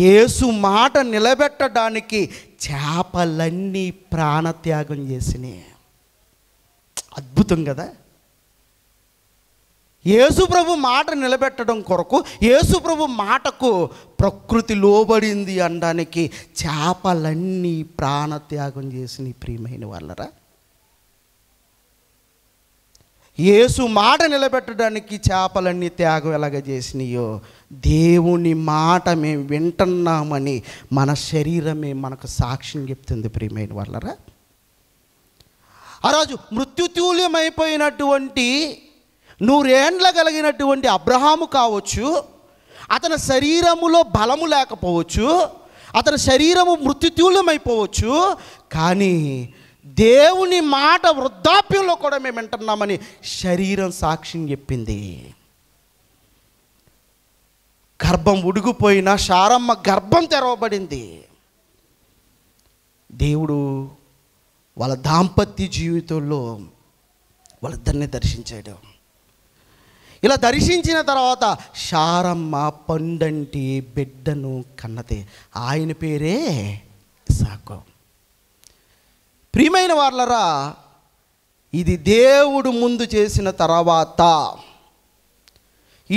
యేసు మాట నిలబెట్టడానికి చేపలన్నీ ప్రాణత్యాగం చేసినాయి అద్భుతం కదా యేసుప్రభు మాట నిలబెట్టడం కొరకు యేసుప్రభు మాటకు ప్రకృతి లోబడింది అనడానికి చేపలన్నీ ప్రాణత్యాగం చేసిన ప్రియమైన వాళ్ళరా యేసు మాట నిలబెట్టడానికి చేపలన్నీ త్యాగం ఎలాగ చేసినాయో దేవుని మాట మేము వింటున్నామని మన శరీరమే మనకు సాక్ష్యం చెప్తుంది ప్రియమైన వాళ్ళరా ఆ రాజు మృత్యుతూల్యమైపోయినటువంటి నూరేండ్ల కలిగినటువంటి అబ్రహాము కావచ్చు అతని శరీరములో బలము లేకపోవచ్చు అతని శరీరము మృత్యుతూల్యమైపోవచ్చు కానీ దేవుని మాట వృద్ధాప్యంలో కూడా మేము వింటున్నామని శరీరం సాక్ష్యం చెప్పింది గర్భం ఉడిగిపోయిన శారమ్మ గర్భం తెరవబడింది దేవుడు వాళ్ళ దాంపత్య జీవితంలో వాళ్ళిద్దరిని దర్శించాడు ఇలా దర్శించిన తర్వాత శారమ్మ పండంటి బిడ్డను కన్నతే ఆయన పేరే సాకు ప్రియమైన వాళ్ళరా ఇది దేవుడు ముందు చేసిన తర్వాత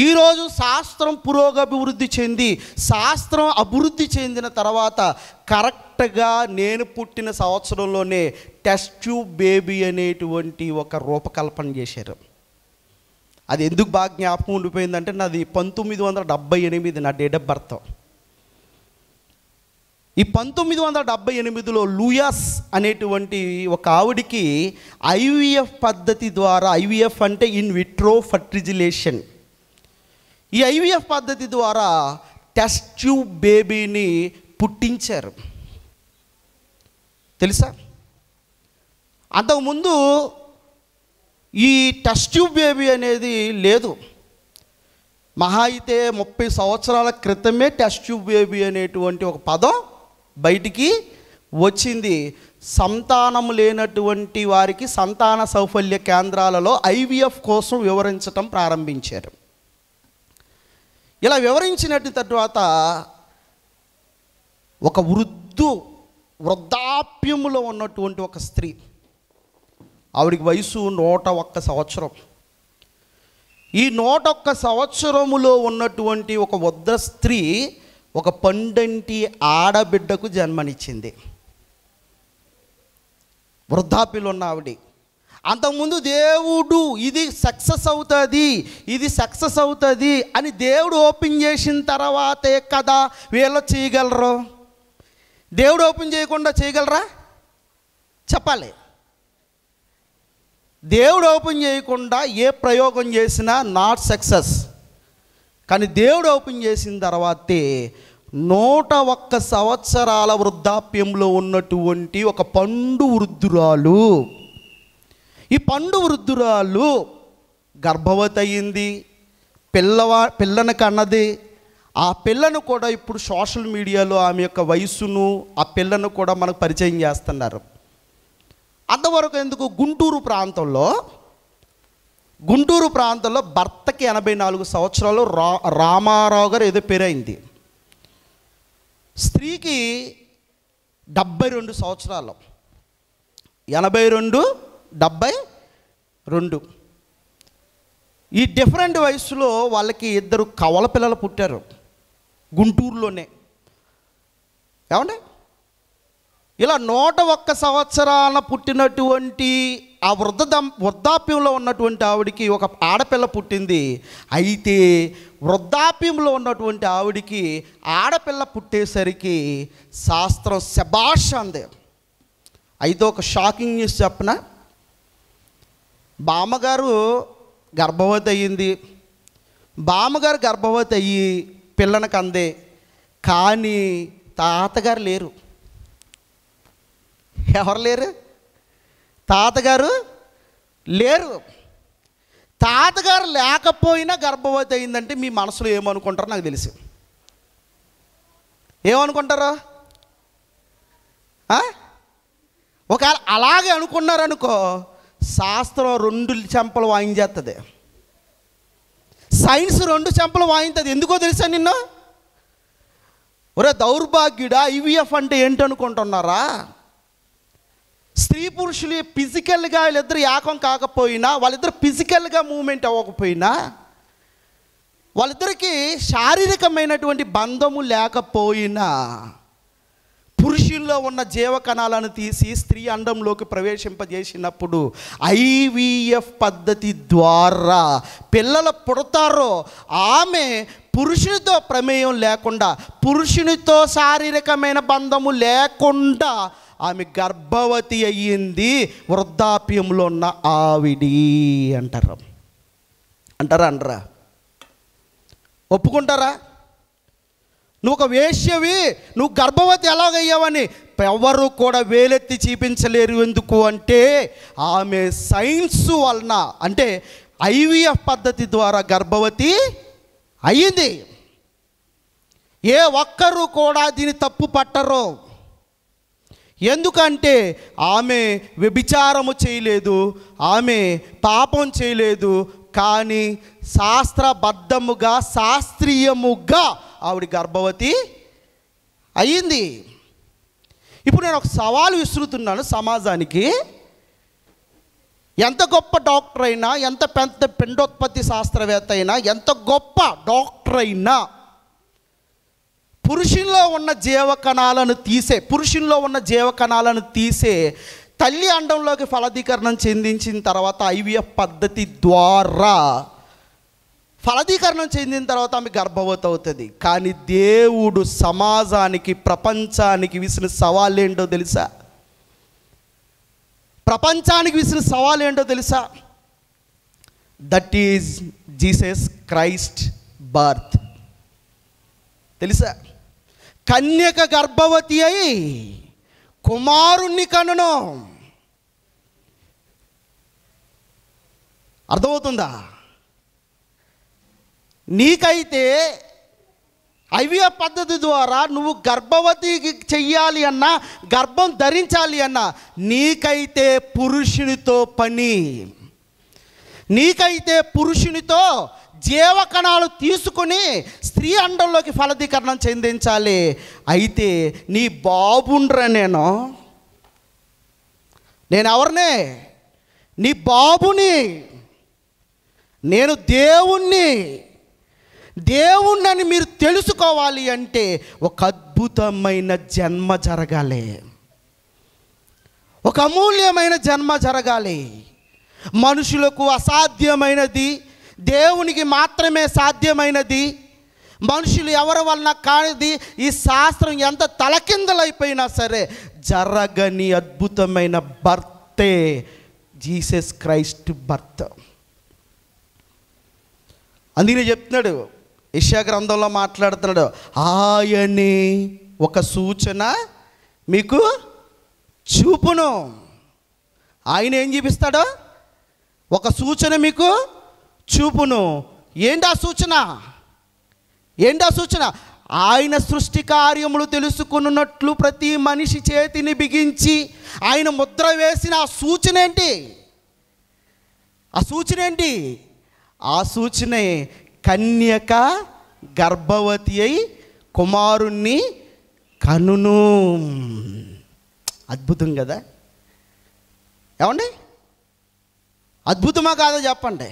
ఈరోజు శాస్త్రం పురోగభివృద్ధి చెంది శాస్త్రం అభివృద్ధి చెందిన తర్వాత కరెక్ట్గా నేను పుట్టిన సంవత్సరంలోనే టెస్ట్ ట్యూబ్ బేబీ అనేటువంటి ఒక రూపకల్పన చేశారు అది ఎందుకు బాగా జ్ఞాపకం ఉండిపోయిందంటే నాది పంతొమ్మిది వందల డెబ్బై ఎనిమిది నా డేట్ ఆఫ్ బర్త్ ఈ పంతొమ్మిది వందల డెబ్బై ఎనిమిదిలో లూయాస్ అనేటువంటి ఒక ఆవిడికి ఐవీఎఫ్ పద్ధతి ద్వారా ఐవీఎఫ్ అంటే ఇన్ విట్రో ఫర్టిజిలేషన్ ఈ ఐవీఎఫ్ పద్ధతి ద్వారా టెస్ట్ ట్యూబ్ బేబీని పుట్టించారు తెలుసా అంతకుముందు ఈ టెస్ట్ ట్యూబ్ బేబీ అనేది లేదు మహా అయితే ముప్పై సంవత్సరాల క్రితమే టెస్ట్ ట్యూబ్ బేబీ అనేటువంటి ఒక పదం బయటికి వచ్చింది సంతానం లేనటువంటి వారికి సంతాన సౌఫల్య కేంద్రాలలో ఐవీఎఫ్ కోసం వివరించటం ప్రారంభించారు ఇలా వివరించినట్టు తర్వాత ఒక వృద్ధు వృద్ధాప్యములో ఉన్నటువంటి ఒక స్త్రీ ఆవిడికి వయసు నూట ఒక్క సంవత్సరం ఈ నూట ఒక్క సంవత్సరములో ఉన్నటువంటి ఒక వృద్ధ స్త్రీ ఒక పండంటి ఆడబిడ్డకు జన్మనిచ్చింది ఉన్న ఆవిడ అంతకుముందు దేవుడు ఇది సక్సెస్ అవుతుంది ఇది సక్సెస్ అవుతుంది అని దేవుడు ఓపెన్ చేసిన తర్వాతే కదా వీళ్ళు చేయగలరు దేవుడు ఓపెన్ చేయకుండా చేయగలరా చెప్పాలి దేవుడు ఓపెన్ చేయకుండా ఏ ప్రయోగం చేసినా నాట్ సక్సెస్ కానీ దేవుడు ఓపెన్ చేసిన తర్వాతే నూట ఒక్క సంవత్సరాల వృద్ధాప్యంలో ఉన్నటువంటి ఒక పండు వృద్ధురాలు ఈ పండు వృద్ధురాలు గర్భవతి అయ్యింది పిల్లవా పిల్లను కన్నది ఆ పిల్లను కూడా ఇప్పుడు సోషల్ మీడియాలో ఆమె యొక్క వయస్సును ఆ పిల్లను కూడా మనకు పరిచయం చేస్తున్నారు అంతవరకు ఎందుకు గుంటూరు ప్రాంతంలో గుంటూరు ప్రాంతంలో భర్తకి ఎనభై నాలుగు సంవత్సరాలు రా రామారావు గారు ఏదో పేరైంది స్త్రీకి డెబ్బై రెండు సంవత్సరాలు ఎనభై రెండు డెబ్భై రెండు ఈ డిఫరెంట్ వయసులో వాళ్ళకి ఇద్దరు కవల పిల్లలు పుట్టారు గుంటూరులోనే ఏమండి ఇలా నూట ఒక్క సంవత్సరాల పుట్టినటువంటి ఆ వృద్ధ దం వృద్ధాప్యంలో ఉన్నటువంటి ఆవిడికి ఒక ఆడపిల్ల పుట్టింది అయితే వృద్ధాప్యంలో ఉన్నటువంటి ఆవిడికి ఆడపిల్ల పుట్టేసరికి శాస్త్రం శభాష అంది అయితే ఒక షాకింగ్ న్యూస్ చెప్పనా బామ్మగారు గర్భవతి అయ్యింది బామ్మగారు గర్భవతి అయ్యి పిల్లనకు అందే కానీ తాతగారు లేరు ఎవరు లేరు తాతగారు లేరు తాతగారు లేకపోయినా గర్భవతి అయిందంటే మీ మనసులో ఏమనుకుంటారో నాకు తెలుసు ఏమనుకుంటారు ఒకవేళ అలాగే అనుకున్నారనుకో శాస్త్రం రెండు చెంపలు వాయించేస్తుంది సైన్స్ రెండు చెంపలు వాయించదు ఎందుకో తెలుసా నిన్న ఒరే దౌర్భాగ్యుడా ఈవీఎఫ్ అంటే ఏంటనుకుంటున్నారా స్త్రీ పురుషులు ఫిజికల్గా వీళ్ళిద్దరు ఏకం కాకపోయినా వాళ్ళిద్దరు ఫిజికల్గా మూమెంట్ అవ్వకపోయినా వాళ్ళిద్దరికీ శారీరకమైనటువంటి బంధము లేకపోయినా పురుషుల్లో ఉన్న జీవ కణాలను తీసి స్త్రీ అండంలోకి ప్రవేశింపజేసినప్పుడు ఐవీఎఫ్ పద్ధతి ద్వారా పిల్లలు పుడతారో ఆమె పురుషునితో ప్రమేయం లేకుండా పురుషునితో శారీరకమైన బంధము లేకుండా ఆమె గర్భవతి అయ్యింది వృద్ధాప్యంలో ఉన్న ఆవిడి అంటారు అంటారా అంటారా ఒప్పుకుంటారా నువ్వు ఒక వేష్యవి నువ్వు గర్భవతి ఎలాగయ్యావని ఎవరు కూడా వేలెత్తి చూపించలేరు ఎందుకు అంటే ఆమె సైన్స్ వలన అంటే ఐవిఎఫ్ పద్ధతి ద్వారా గర్భవతి అయ్యింది ఏ ఒక్కరు కూడా దీని తప్పు పట్టరు ఎందుకంటే ఆమె వ్యభిచారము చేయలేదు ఆమె పాపం చేయలేదు కానీ శాస్త్రబద్ధముగా శాస్త్రీయముగా ఆవిడ గర్భవతి అయ్యింది ఇప్పుడు నేను ఒక సవాలు విసురుతున్నాను సమాజానికి ఎంత గొప్ప డాక్టర్ అయినా ఎంత పెద్ద పిండోత్పత్తి శాస్త్రవేత్త అయినా ఎంత గొప్ప డాక్టర్ అయినా పురుషుల్లో ఉన్న జీవకణాలను తీసే పురుషుల్లో ఉన్న జీవకణాలను తీసే తల్లి అండంలోకి ఫలదీకరణం చెందించిన తర్వాత ఐవీఎఫ్ పద్ధతి ద్వారా ఫలదీకరణం చెందిన తర్వాత ఆమె గర్భవతి అవుతుంది కానీ దేవుడు సమాజానికి ప్రపంచానికి విసిన సవాల్ ఏంటో తెలుసా ప్రపంచానికి విసిన సవాల్ ఏంటో తెలుసా that is Jesus Christ birth తెలుసా కన్యక గర్భవతి అయి కుమారుణ్ణి కనును అర్థమవుతుందా నీకైతే అవ్య పద్ధతి ద్వారా నువ్వు గర్భవతికి చెయ్యాలి అన్నా గర్భం ధరించాలి అన్నా నీకైతే పురుషునితో పని నీకైతే పురుషునితో జీవకణాలు తీసుకుని స్త్రీ అండంలోకి ఫలదీకరణం చెందించాలి అయితే నీ బాబుండ్రా నేను నేను ఎవరినే నీ బాబుని నేను దేవుణ్ణి దేవుణ్ణని మీరు తెలుసుకోవాలి అంటే ఒక అద్భుతమైన జన్మ జరగాలి ఒక అమూల్యమైన జన్మ జరగాలి మనుషులకు అసాధ్యమైనది దేవునికి మాత్రమే సాధ్యమైనది మనుషులు ఎవరి వలన కానిది ఈ శాస్త్రం ఎంత తలకిందలైపోయినా సరే జరగని అద్భుతమైన బర్తే జీసస్ క్రైస్ట్ బర్త్ అందుకనే చెప్తున్నాడు ఇషా గ్రంథంలో మాట్లాడుతున్నాడు ఆయని ఒక సూచన మీకు చూపును ఆయన ఏం చూపిస్తాడో ఒక సూచన మీకు చూపును ఏంటి ఆ సూచన ఏంటి ఆ సూచన ఆయన సృష్టి కార్యములు తెలుసుకున్నట్లు ప్రతి మనిషి చేతిని బిగించి ఆయన ముద్ర వేసిన ఆ సూచన ఏంటి ఆ సూచన ఏంటి ఆ సూచనే కన్యక గర్భవతి అయి కుమారుణ్ణి కనును అద్భుతం కదా ఏమండి అద్భుతమా కాదో చెప్పండి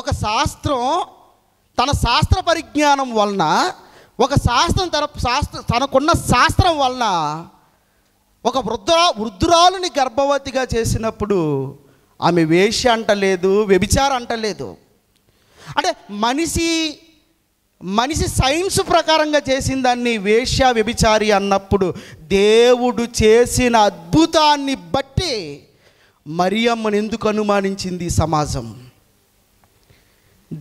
ఒక శాస్త్రం తన శాస్త్ర పరిజ్ఞానం వలన ఒక శాస్త్రం తన శాస్త్ర తనకున్న శాస్త్రం వలన ఒక వృద్ధురా వృద్ధురాలుని గర్భవతిగా చేసినప్పుడు ఆమె వేష అంటలేదు వ్యభిచారం అంటలేదు అంటే మనిషి మనిషి సైన్స్ ప్రకారంగా చేసిన దాన్ని వేశ్య వ్యభిచారి అన్నప్పుడు దేవుడు చేసిన అద్భుతాన్ని బట్టి మరియమ్మను ఎందుకు అనుమానించింది సమాజం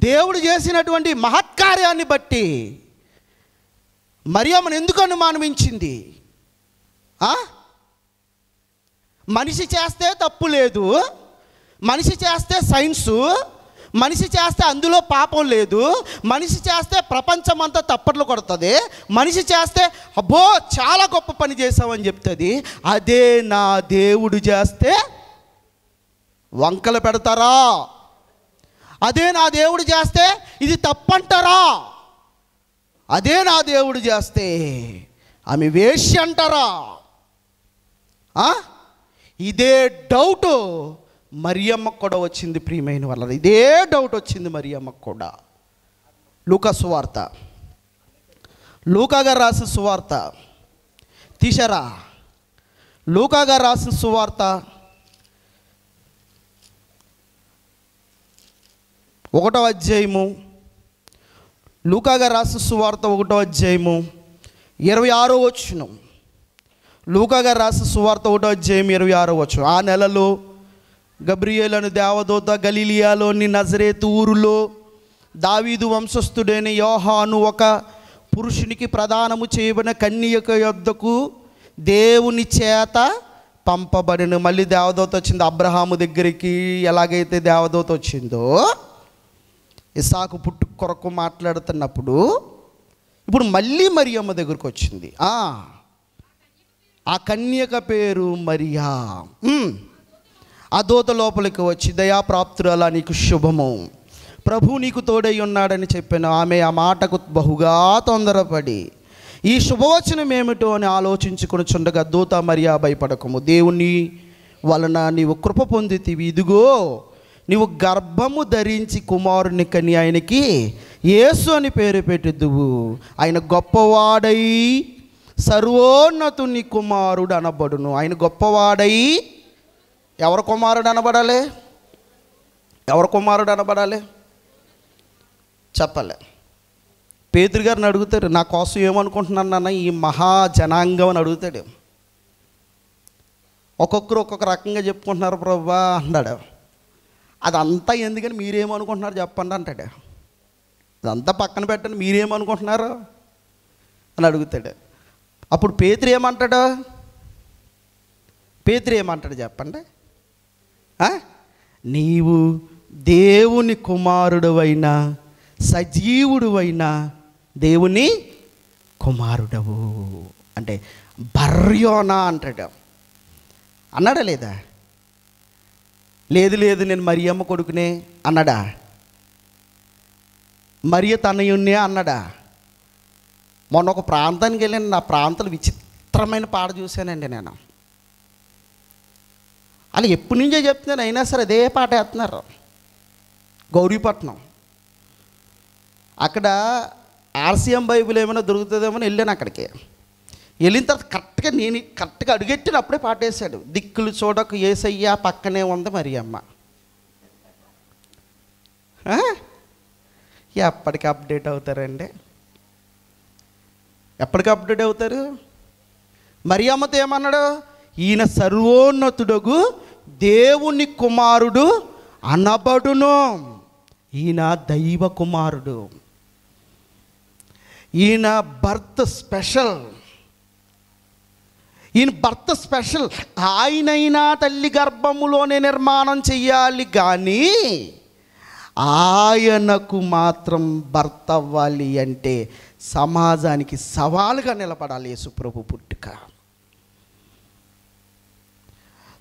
దేవుడు చేసినటువంటి మహత్కార్యాన్ని బట్టి మరియమ్మను ఎందుకు అనుమానించింది మనిషి చేస్తే తప్పు లేదు మనిషి చేస్తే సైన్సు మనిషి చేస్తే అందులో పాపం లేదు మనిషి చేస్తే ప్రపంచం అంతా తప్పట్లు కొడుతుంది మనిషి చేస్తే అబ్బో చాలా గొప్ప పని చేసామని చెప్తుంది అదే నా దేవుడు చేస్తే వంకలు పెడతారా అదే నా దేవుడు చేస్తే ఇది తప్పంటారా అదే నా దేవుడు చేస్తే ఆమె వేష్య అంటారా ఇదే డౌటు మరియమ్మ కూడా వచ్చింది ప్రియమైన వాళ్ళ ఇదే డౌట్ వచ్చింది మరియమ్మకు కూడా లూకా సువార్త లూకాగా రాసిన సువార్త తీశారా లూకాగా రాసిన సువార్త ఒకటో అధ్యాయము లూకాగా రాసిన సువార్త ఒకటో అధ్యాయము ఇరవై ఆరో వచ్చును లూకాగా రాసిన సువార్త ఒకటో అధ్యాయం ఇరవై ఆరో వచ్చు ఆ నెలలో గబ్రియల్ అను దేవదూత గలీలియాలోని నజరేతు ఊరులో దావీదు వంశస్థుడైన యోహాను ఒక పురుషునికి ప్రదానము చేయబడిన కన్యక యొద్దకు దేవుని చేత పంపబడిన మళ్ళీ దేవదూత వచ్చింది అబ్రహాము దగ్గరికి ఎలాగైతే దేవదూత వచ్చిందో ఇసాకు పుట్టు కొరకు మాట్లాడుతున్నప్పుడు ఇప్పుడు మళ్ళీ మరియమ్మ దగ్గరికి వచ్చింది ఆ కన్యక పేరు మరియా ఆ దూత లోపలికి వచ్చి దయాప్రాప్తురాలా నీకు శుభము ప్రభు నీకు తోడై ఉన్నాడని చెప్పాను ఆమె ఆ మాటకు బహుగా తొందరపడి ఈ శుభవచనం ఏమిటో అని ఆలోచించుకుని చుండగా దూత మరియా భయపడకము దేవుని వలన నీవు కృప పొందితివి ఇదిగో నీవు గర్భము ధరించి కుమారుని కని ఆయనకి యేసు అని పేరు పెట్టిద్దువు ఆయన గొప్పవాడై సర్వోన్నతుని కుమారుడు అనబడును ఆయన గొప్పవాడై ఎవరు కుమారుడు అనబడాలి ఎవరు కుమారుడు అనబడాలి చెప్పలే పేదరి గారిని అడుగుతాడు నా కోసం ఏమనుకుంటున్నాను నాన్న ఈ మహా జనాంగం అని అడుగుతాడు ఒక్కొక్కరు ఒక్కొక్క రకంగా చెప్పుకుంటున్నారు ప్రభా అన్నాడు అదంతా ఎందుకని మీరేమనుకుంటున్నారు చెప్పండి అంటాడు అదంతా పక్కన పెట్టండి మీరేమనుకుంటున్నారు అని అడుగుతాడు అప్పుడు పేతురు ఏమంటాడు పేతురు ఏమంటాడు చెప్పండి నీవు దేవుని కుమారుడవైనా సజీవుడువైనా దేవుని కుమారుడవు అంటే బర్యోనా అంటాడు అన్నాడా లేదా లేదు లేదు నేను మరియమ్మ కొడుకునే అన్నాడా మరియు తనయుణ్ణే అన్నాడా మొన్న ఒక ప్రాంతానికి వెళ్ళాను నా ప్రాంతాలు విచిత్రమైన పాట చూశానండి నేను అలా ఎప్పటి నుంచో చెప్తున్నారు అయినా సరే అదే పాట వేస్తున్నారు గౌరీపట్నం అక్కడ ఆర్సీఎం బైబిల్ ఏమైనా దొరుకుతుందేమో వెళ్ళాను అక్కడికి వెళ్ళిన తర్వాత కరెక్ట్గా నేను కరెక్ట్గా అడుగెట్టినప్పుడే పాటేశాడు దిక్కులు చూడకు ఏసయ్యా పక్కనే ఉంది మరి అమ్మ ఎప్పటికి అప్డేట్ అవుతారండి ఎప్పటికి అప్డేట్ అవుతారు మరి అమ్మతో ఏమన్నాడు ఈయన సర్వోన్నతుడగు దేవుని కుమారుడు అనబడును ఈయన దైవ కుమారుడు ఈయన భర్త స్పెషల్ ఈయన భర్త స్పెషల్ ఆయనైనా తల్లి గర్భములోనే నిర్మాణం చెయ్యాలి కానీ ఆయనకు మాత్రం భర్త అవ్వాలి అంటే సమాజానికి సవాలుగా నిలబడాలి యేసుప్రభు పుట్టి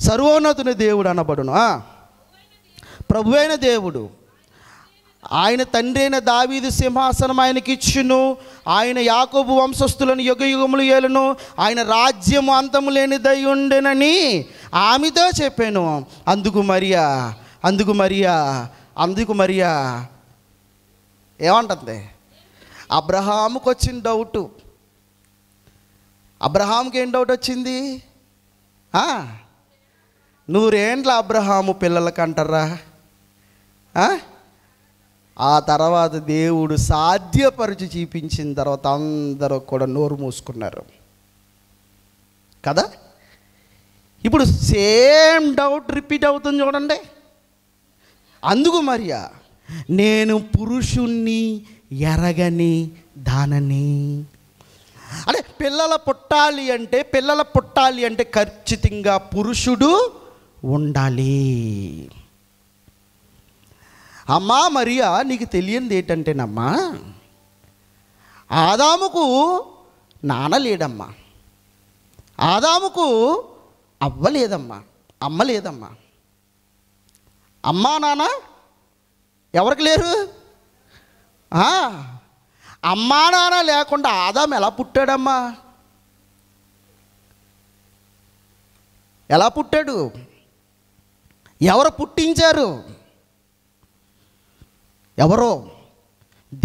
సర్వోన్నతుని దేవుడు అనబడును ప్రభువైన దేవుడు ఆయన తండ్రి అయిన దావీదు సింహాసనం ఆయనకి ఇచ్చును ఆయన యాకోబు వంశస్థులను యుగ యుగములు ఏలును ఆయన రాజ్యము అంతము లేనిదై ఉండెనని ఆమెతో చెప్పాను అందుకు మరియా అందుకు మరియా అందుకు మరియా ఏమంటుంది అబ్రహాముకు వచ్చిన డౌటు అబ్రహాంకి ఏం డౌట్ వచ్చింది నూరేండ్ల అబ్రహాము పిల్లలకి అంటారా ఆ తర్వాత దేవుడు సాధ్యపరచు చూపించిన తర్వాత అందరూ కూడా నోరు మూసుకున్నారు కదా ఇప్పుడు సేమ్ డౌట్ రిపీట్ అవుతుంది చూడండి అందుకు మరియా నేను పురుషుణ్ణి ఎరగని దానని అంటే పిల్లల పుట్టాలి అంటే పిల్లల పుట్టాలి అంటే ఖచ్చితంగా పురుషుడు ఉండాలి అమ్మా మరియా నీకు తెలియంది ఏంటంటేనమ్మా ఆదాముకు నాన్న లేడమ్మా ఆదాముకు అవ్వ లేదమ్మా అమ్మ లేదమ్మా అమ్మా నాన్న ఎవరికి లేరు అమ్మా నాన్న లేకుండా ఆదాం ఎలా పుట్టాడమ్మా ఎలా పుట్టాడు ఎవరు పుట్టించారు ఎవరో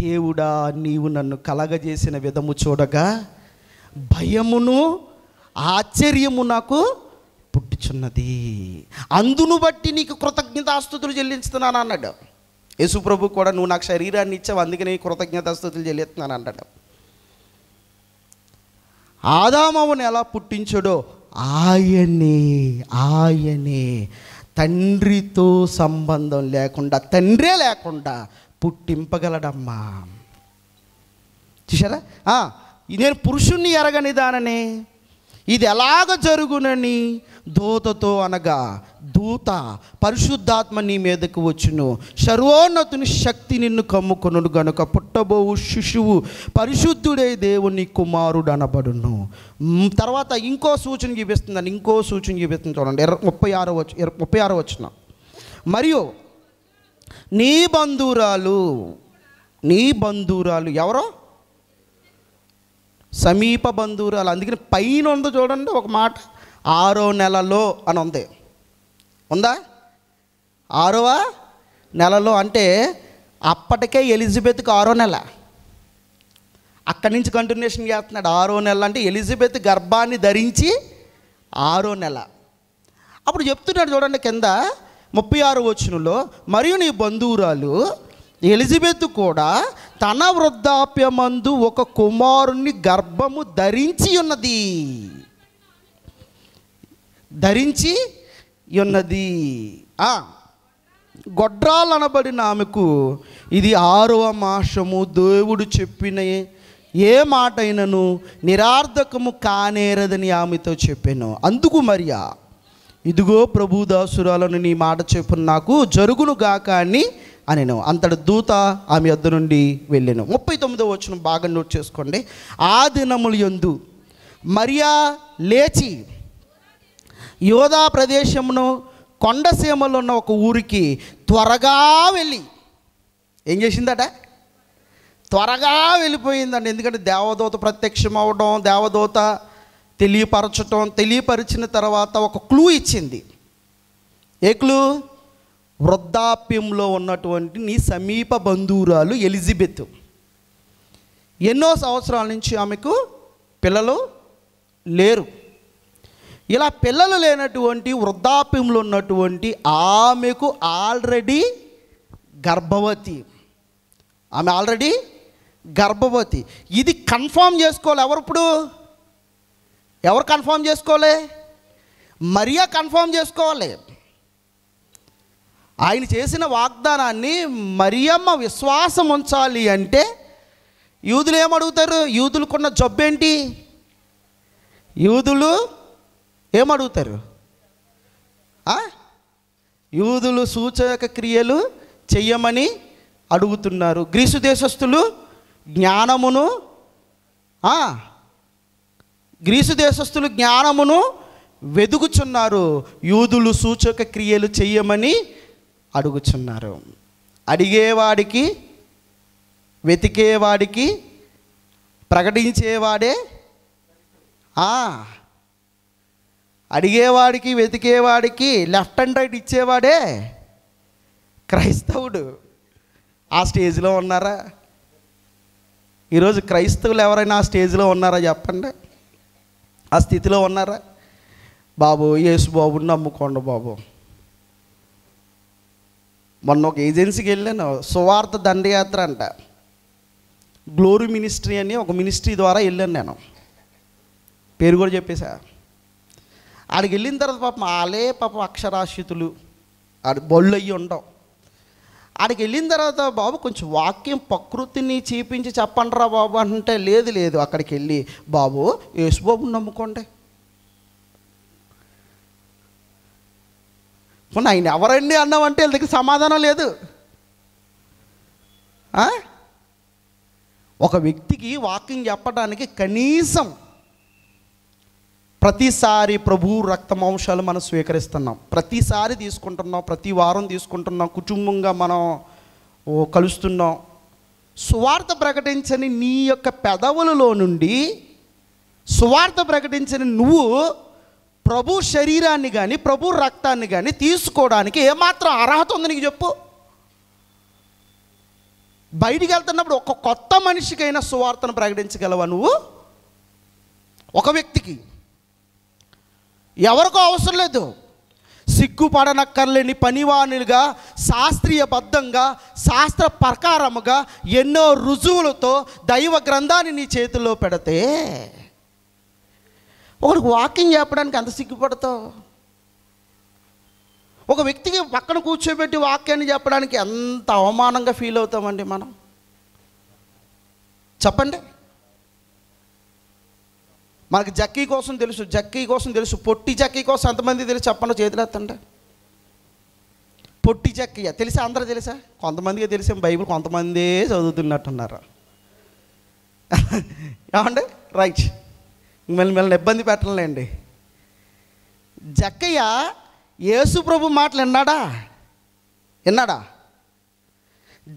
దేవుడా నీవు నన్ను కలగజేసిన విధము చూడగా భయమును ఆశ్చర్యము నాకు పుట్టుచున్నది అందును బట్టి నీకు కృతజ్ఞతాస్తుతులు చెల్లించుతున్నాను అన్నాడు యేసుప్రభు కూడా నువ్వు నాకు శరీరాన్ని ఇచ్చావు అందుకే నేను కృతజ్ఞతాస్తుతులు చెల్లిస్తున్నాను అన్నాడు ఆదామవుని ఎలా పుట్టించాడో ఆయనే ఆయనే తండ్రితో సంబంధం లేకుండా తండ్రే లేకుండా పుట్టింపగలడమ్మా చూసారా నేను పురుషుణ్ణి ఎరగని దానని ఇది ఎలాగ జరుగునని దోతతో అనగా దూత పరిశుద్ధాత్మ నీ మీదకు వచ్చును సర్వోన్నతుని శక్తి నిన్ను కమ్ముకొనుడు గనుక పుట్టబోవు శిశువు పరిశుద్ధుడే దేవుని కుమారుడు అనబడును తర్వాత ఇంకో సూచన చూపిస్తుందండి ఇంకో సూచన చూపిస్తుంది చూడండి ముప్పై ఆరో వచ్చి ముప్పై ఆరో వచ్చిన మరియు నీ బంధురాలు నీ బంధురాలు ఎవరో సమీప బంధువురాలు అందుకని పైన ఉంది చూడండి ఒక మాట ఆరో నెలలో అని ఉంది ఉందా ఆరవ నెలలో అంటే అప్పటికే ఎలిజబెత్కి ఆరో నెల అక్కడి నుంచి కంటిన్యూషన్ చేస్తున్నాడు ఆరో నెల అంటే ఎలిజబెత్ గర్భాన్ని ధరించి ఆరో నెల అప్పుడు చెప్తున్నాడు చూడండి కింద ముప్పై ఆరు వచ్చినలో మరియు నీ బంధువురాలు ఎలిజబెత్ కూడా తన వృద్ధాప్యమందు ఒక కుమారుణ్ణి గర్భము ధరించి ఉన్నది ధరించి ఉన్నది గొడ్రాలనబడిన ఆమెకు ఇది ఆరవ మాసము దేవుడు చెప్పిన ఏ మాట అయినను నిరార్థకము కానేరదని ఆమెతో చెప్పాను అందుకు మరియా ఇదిగో ప్రభుదాసురాలను నీ మాట చెప్పు నాకు జరుగును గాక అని అనేను అంతటి దూత ఆమె యొద్ద నుండి వెళ్ళాను ముప్పై తొమ్మిదో వచ్చిన బాగా నోట్ చేసుకోండి ఆ దినములు ఎందు మరియా లేచి యోధా ప్రదేశమును కొండసీమలో ఉన్న ఒక ఊరికి త్వరగా వెళ్ళి ఏం చేసిందట త్వరగా వెళ్ళిపోయిందండి ఎందుకంటే దేవదూత ప్రత్యక్షం అవడం దేవదూత తెలియపరచటం తెలియపరిచిన తర్వాత ఒక క్లూ ఇచ్చింది ఏ క్లూ వృద్ధాప్యంలో ఉన్నటువంటి నీ సమీప బంధువురాలు ఎలిజబెత్ ఎన్నో సంవత్సరాల నుంచి ఆమెకు పిల్లలు లేరు ఇలా పిల్లలు లేనటువంటి వృద్ధాప్యంలో ఉన్నటువంటి ఆమెకు ఆల్రెడీ గర్భవతి ఆమె ఆల్రెడీ గర్భవతి ఇది కన్ఫామ్ చేసుకోవాలి ఎవరు ఇప్పుడు ఎవరు కన్ఫామ్ చేసుకోవాలి మరియా కన్ఫామ్ చేసుకోవాలి ఆయన చేసిన వాగ్దానాన్ని మరియమ్మ విశ్వాసం ఉంచాలి అంటే యూదులు ఏమడుగుతారు యూదులకున్న జబ్బేంటి యూదులు ఏమడుగుతారు యూదులు సూచక క్రియలు చెయ్యమని అడుగుతున్నారు గ్రీసు దేశస్థులు జ్ఞానమును గ్రీసు దేశస్థులు జ్ఞానమును వెదుగుచున్నారు యూదులు సూచక క్రియలు చెయ్యమని అడుగుచున్నారు అడిగేవాడికి వెతికేవాడికి ప్రకటించేవాడే అడిగేవాడికి వెతికేవాడికి లెఫ్ట్ అండ్ రైట్ ఇచ్చేవాడే క్రైస్తవుడు ఆ స్టేజ్లో ఉన్నారా ఈరోజు క్రైస్తవులు ఎవరైనా ఆ స్టేజ్లో ఉన్నారా చెప్పండి ఆ స్థితిలో ఉన్నారా బాబు యేసు బాబుని నమ్ముకోండి బాబు మొన్న ఒక ఏజెన్సీకి వెళ్ళాను సువార్త దండయాత్ర అంట గ్లోరీ మినిస్ట్రీ అని ఒక మినిస్ట్రీ ద్వారా వెళ్ళాను నేను పేరు కూడా చెప్పేశా ఆడికి వెళ్ళిన తర్వాత పాపం వాళ్ళే పాపం అక్షరాస్యతులు ఆడు బళ్ళు అయ్యి ఉండవు ఆడికి వెళ్ళిన తర్వాత బాబు కొంచెం వాక్యం ప్రకృతిని చీపించి చెప్పండిరా బాబు అంటే లేదు లేదు అక్కడికి వెళ్ళి బాబు యేసుబాబు నమ్ముకోండి పోనీ ఆయన ఎవరండి అన్నామంటే దగ్గర సమాధానం లేదు ఒక వ్యక్తికి వాకింగ్ చెప్పడానికి కనీసం ప్రతిసారి ప్రభు రక్తమాంశాలు మనం స్వీకరిస్తున్నాం ప్రతిసారి తీసుకుంటున్నాం ప్రతి వారం తీసుకుంటున్నాం కుటుంబంగా మనం కలుస్తున్నాం సువార్త ప్రకటించని నీ యొక్క పెదవులలో నుండి సువార్త ప్రకటించని నువ్వు ప్రభు శరీరాన్ని కానీ ప్రభు రక్తాన్ని కానీ తీసుకోవడానికి ఏమాత్రం అర్హత ఉంది నీకు చెప్పు బయటికి వెళ్తున్నప్పుడు ఒక కొత్త మనిషికైనా సువార్తను ప్రకటించగలవా నువ్వు ఒక వ్యక్తికి ఎవరికో అవసరం లేదు సిగ్గుపడనక్కర్లేని పనివాణులుగా శాస్త్రీయబద్ధంగా శాస్త్ర ప్రకారముగా ఎన్నో రుజువులతో దైవ గ్రంథాన్ని నీ చేతుల్లో పెడితే ఒకరికి వాకింగ్ చెప్పడానికి ఎంత సిగ్గుపడతావు ఒక వ్యక్తికి పక్కన కూర్చోబెట్టి వాక్యాన్ని చెప్పడానికి ఎంత అవమానంగా ఫీల్ అవుతామండి మనం చెప్పండి మనకు జక్కీ కోసం తెలుసు జక్కీ కోసం తెలుసు పొట్టి జక్కీ కోసం ఎంతమంది తెలుసు చెప్పండి చేతులేస్తండి పొట్టి జక్కీయ తెలుసా అందరూ తెలుసా కొంతమందికి తెలిసే బైబిల్ కొంతమందే చదువుతున్నట్టున్నారు ఏమండి రైట్ మిమ్మల్ని మిమ్మల్ని ఇబ్బంది పెట్టలేండి జక్కయ్య యేసు ప్రభు మాటలు విన్నాడా విన్నాడా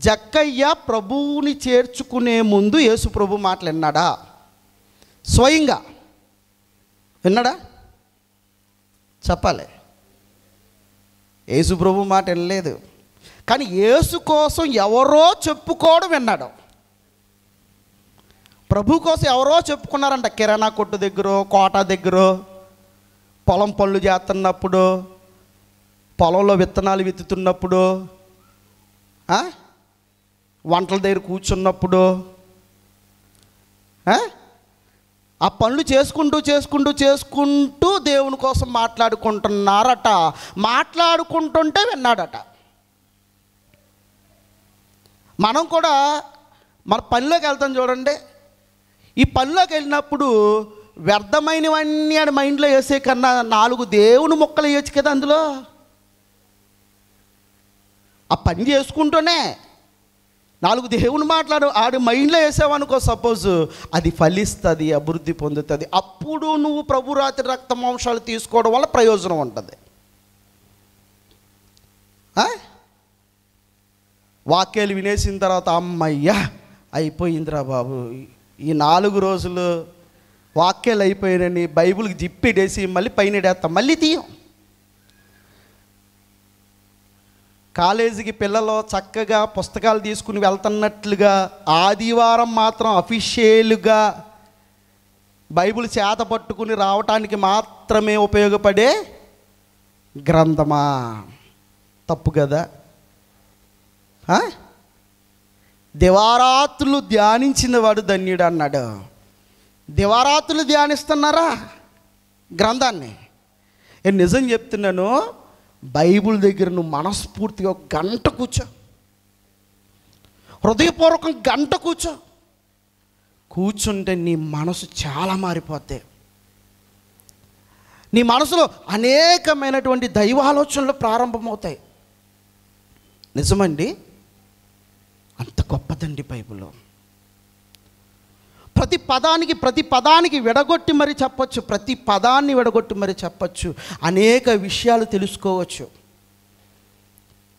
జక్కయ్య ప్రభువుని చేర్చుకునే ముందు యేసు ప్రభు మాటలు విన్నాడా స్వయంగా విన్నాడా చెప్పాలి యేసు ప్రభు మాట వినలేదు కానీ యేసు కోసం ఎవరో చెప్పుకోవడం విన్నాడు ప్రభు కోసం ఎవరో చెప్పుకున్నారంట కిరాణా కొట్టు దగ్గర కోట దగ్గర పొలం పళ్ళు చేస్తున్నప్పుడు పొలంలో విత్తనాలు విత్తుతున్నప్పుడు వంటల దగ్గర కూర్చున్నప్పుడు ఆ పనులు చేసుకుంటూ చేసుకుంటూ చేసుకుంటూ దేవుని కోసం మాట్లాడుకుంటున్నారట మాట్లాడుకుంటుంటే విన్నాడట మనం కూడా మన పనిలోకి వెళ్తాం చూడండి ఈ పనిలోకి వెళ్ళినప్పుడు వ్యర్థమైనవన్నీ అని మైండ్లో వేసే కన్నా నాలుగు దేవుని మొక్కలు వేయచ్చు కదా అందులో ఆ పని చేసుకుంటూనే నాలుగు దేవుని మాట్లాడు ఆడు మైండ్లో వేసావనుకో సపోజ్ అది ఫలిస్తుంది అభివృద్ధి పొందుతుంది అప్పుడు నువ్వు రాత్రి రక్త మాంసాలు తీసుకోవడం వల్ల ప్రయోజనం ఉంటుంది వాక్యాలు వినేసిన తర్వాత అమ్మయ్యా అయిపోయిందిరా బాబు ఈ నాలుగు రోజులు వాక్యాలు అయిపోయినని బైబుల్కి జిప్పిడేసి మళ్ళీ పైన మళ్ళీ తీయం కాలేజీకి పిల్లలు చక్కగా పుస్తకాలు తీసుకుని వెళ్తున్నట్లుగా ఆదివారం మాత్రం అఫీషియల్గా బైబిల్ చేత పట్టుకుని రావటానికి మాత్రమే ఉపయోగపడే గ్రంథమా తప్పు కదా దివారాత్రులు ధ్యానించిన వాడు ధన్యుడు అన్నాడు దివారాత్రులు ధ్యానిస్తున్నారా గ్రంథాన్ని నేను నిజం చెప్తున్నాను బైబుల్ దగ్గర నువ్వు మనస్ఫూర్తిగా గంట కూర్చో హృదయపూర్వకం గంట కూర్చో కూర్చుంటే నీ మనసు చాలా మారిపోతే నీ మనసులో అనేకమైనటువంటి దైవ ఆలోచనలు ప్రారంభమవుతాయి నిజమండి అంత గొప్పదండి బైబిల్లో ప్రతి పదానికి ప్రతి పదానికి విడగొట్టి మరి చెప్పచ్చు ప్రతి పదాన్ని విడగొట్టి మరి చెప్పచ్చు అనేక విషయాలు తెలుసుకోవచ్చు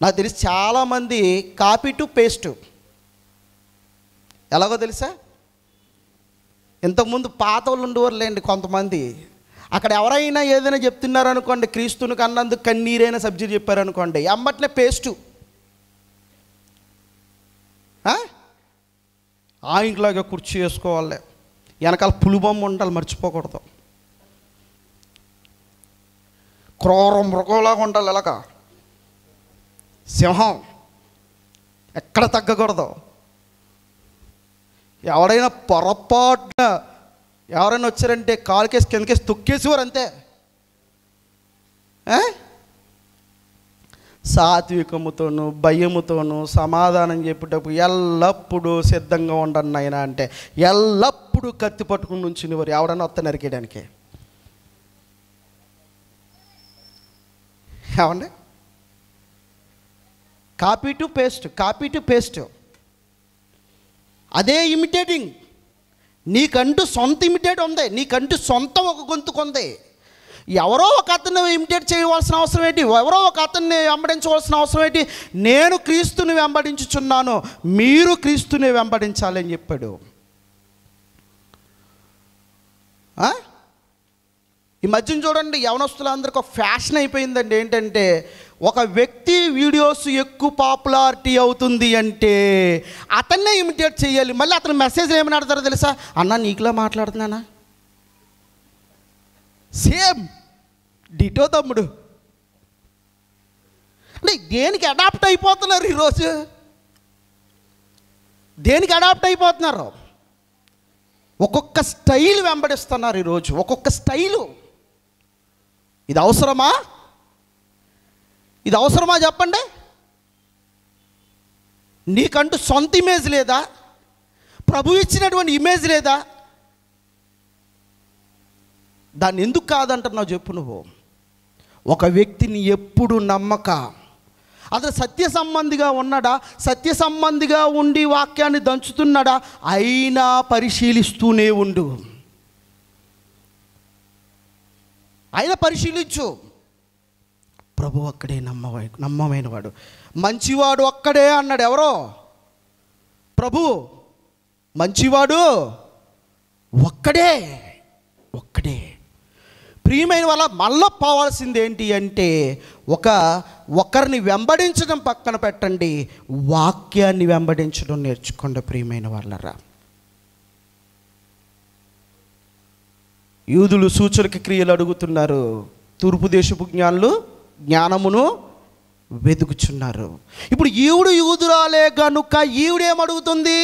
నాకు తెలిసి చాలామంది కాపీ టు పేస్టు ఎలాగో తెలుసా ఇంతకుముందు పాత వాళ్ళు ఉండేవారులేండి కొంతమంది అక్కడ ఎవరైనా ఏదైనా చెప్తున్నారనుకోండి క్రీస్తుని కన్నందుకు కన్నీరైన సబ్జెక్ట్ చెప్పారనుకోండి అమ్మట్లే పేస్టు ఆ ఇంట్లోకి కుర్చీ వేసుకోవాలి వెనకాల పులిబొమ్మ ఉండాలి మర్చిపోకూడదు క్రోర మృగంలాగా ఉండాలి ఎలాగ సింహం ఎక్కడ తగ్గకూడదు ఎవడైనా పొరపాటున ఎవరైనా వచ్చారంటే కాలుకేసి కిందకేసి తొక్కేసేవారు అంతే సాత్వికముతోను భయముతోను సమాధానం చెప్పేటప్పుడు ఎల్లప్పుడూ సిద్ధంగా ఉండను ఆయన అంటే ఎల్లప్పుడూ కత్తి పట్టుకుని నుంచి వారు ఎవడన్నా వత్త నరికేయడానికి ఏమండి copy to paste copy to paste అదే ఇమిటేటింగ్ నీకంటూ సొంత ఇమిటేట్ ఉంది నీకంటూ సొంతం ఒక గొంతుకు ఉంది ఎవరో ఒక అతన్ని ఇమిటేట్ చేయవలసిన అవసరం ఏంటి ఎవరో ఒక అతన్ని వెంబడించవలసిన అవసరం ఏంటి నేను క్రీస్తుని వెంబడించుచున్నాను మీరు క్రీస్తుని వెంబడించాలని చెప్పాడు ఈ మధ్యన చూడండి యవనస్తులందరికీ ఒక ఫ్యాషన్ అయిపోయిందండి ఏంటంటే ఒక వ్యక్తి వీడియోస్ ఎక్కువ పాపులారిటీ అవుతుంది అంటే అతన్నే ఇమిటేట్ చేయాలి మళ్ళీ అతను మెసేజ్ ఏమని అడతారో తెలుసా అన్న నీకులా మాట్లాడుతున్నానా సేమ్ డిటో తమ్ముడు అంటే దేనికి అడాప్ట్ అయిపోతున్నారు ఈరోజు దేనికి అడాప్ట్ అయిపోతున్నారు ఒక్కొక్క స్టైల్ వెంబడిస్తున్నారు ఈరోజు ఒక్కొక్క స్టైలు ఇది అవసరమా ఇది అవసరమా చెప్పండి నీకంటూ సొంత ఇమేజ్ లేదా ప్రభు ఇచ్చినటువంటి ఇమేజ్ లేదా దాన్ని ఎందుకు కాదంటున్నావు చెప్పు నువ్వు ఒక వ్యక్తిని ఎప్పుడు నమ్మక అతను సత్య సంబంధిగా ఉన్నాడా సత్య సంబంధిగా ఉండి వాక్యాన్ని దంచుతున్నాడా అయినా పరిశీలిస్తూనే ఉండు అయినా పరిశీలించు ప్రభు ఒక్కడే నమ్మవై నమ్మమైన వాడు మంచివాడు ఒక్కడే అన్నాడు ఎవరో ప్రభు మంచివాడు ఒక్కడే ఒక్కడే ప్రియమైన వాళ్ళ మళ్ళా పోవాల్సింది ఏంటి అంటే ఒక ఒకరిని వెంబడించడం పక్కన పెట్టండి వాక్యాన్ని వెంబడించడం నేర్చుకోండి ప్రియమైన వాళ్ళరా యూదులు సూచనక క్రియలు అడుగుతున్నారు తూర్పు దేశపు జ్ఞానులు జ్ఞానమును వెతుకుచున్నారు ఇప్పుడు ఈవుడు యూదురాలే గనుక ఈవిడేమడుగుతుంది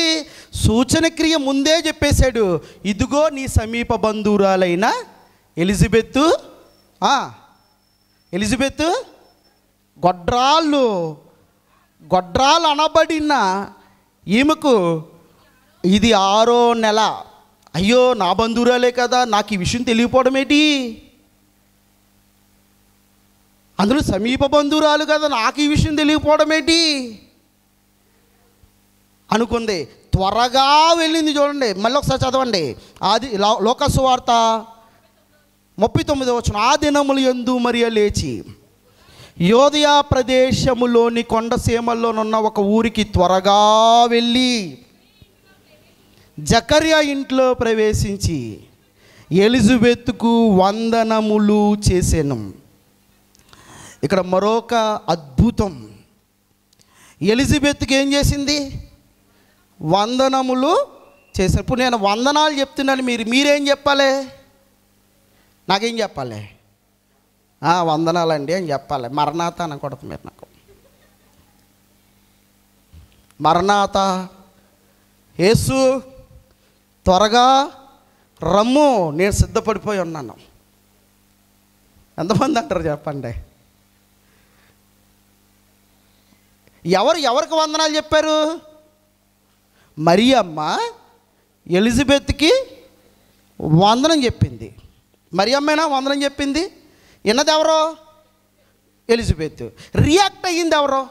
సూచన క్రియ ముందే చెప్పేశాడు ఇదిగో నీ సమీప బంధువురాలైన ఎలిజబెత్ ఎలిజబెత్ గొడ్రాళ్ళు గొడ్రాలు అనబడిన ఈమెకు ఇది ఆరో నెల అయ్యో నా బంధురాలే కదా నాకు ఈ విషయం తెలియపోవడం ఏంటి అందులో సమీప బంధురాలు కదా నాకు ఈ విషయం తెలియపోవడం ఏంటి అనుకుంది త్వరగా వెళ్ళింది చూడండి మళ్ళీ ఒకసారి చదవండి ఆది వార్త ముప్పై తొమ్మిదో వచ్చిన ఆ దినములు ఎందు మరియ లేచి యోధయా ప్రదేశములోని కొండసీమల్లోనున్న ఒక ఊరికి త్వరగా వెళ్ళి జకర్యా ఇంట్లో ప్రవేశించి ఎలిజబెత్కు వందనములు చేశాను ఇక్కడ మరొక అద్భుతం ఎలిజబెత్కి ఏం చేసింది వందనములు చేశారు ఇప్పుడు నేను వందనాలు చెప్తున్నాను మీరు మీరేం చెప్పాలి నాకేం చెప్పాలి వందనాలండి అని చెప్పాలి మరణాత అనకూడదు మీరు నాకు మరణాత యేసు త్వరగా రమ్ము నేను సిద్ధపడిపోయి ఉన్నాను ఎంతమంది అంటారు చెప్పండి ఎవరు ఎవరికి వందనాలు చెప్పారు అమ్మ ఎలిజబెత్కి వందనం చెప్పింది మరి అమ్మేనా వందనం చెప్పింది విన్నది ఎవరో ఎలిజబెత్ రియాక్ట్ అయ్యింది ఎవరో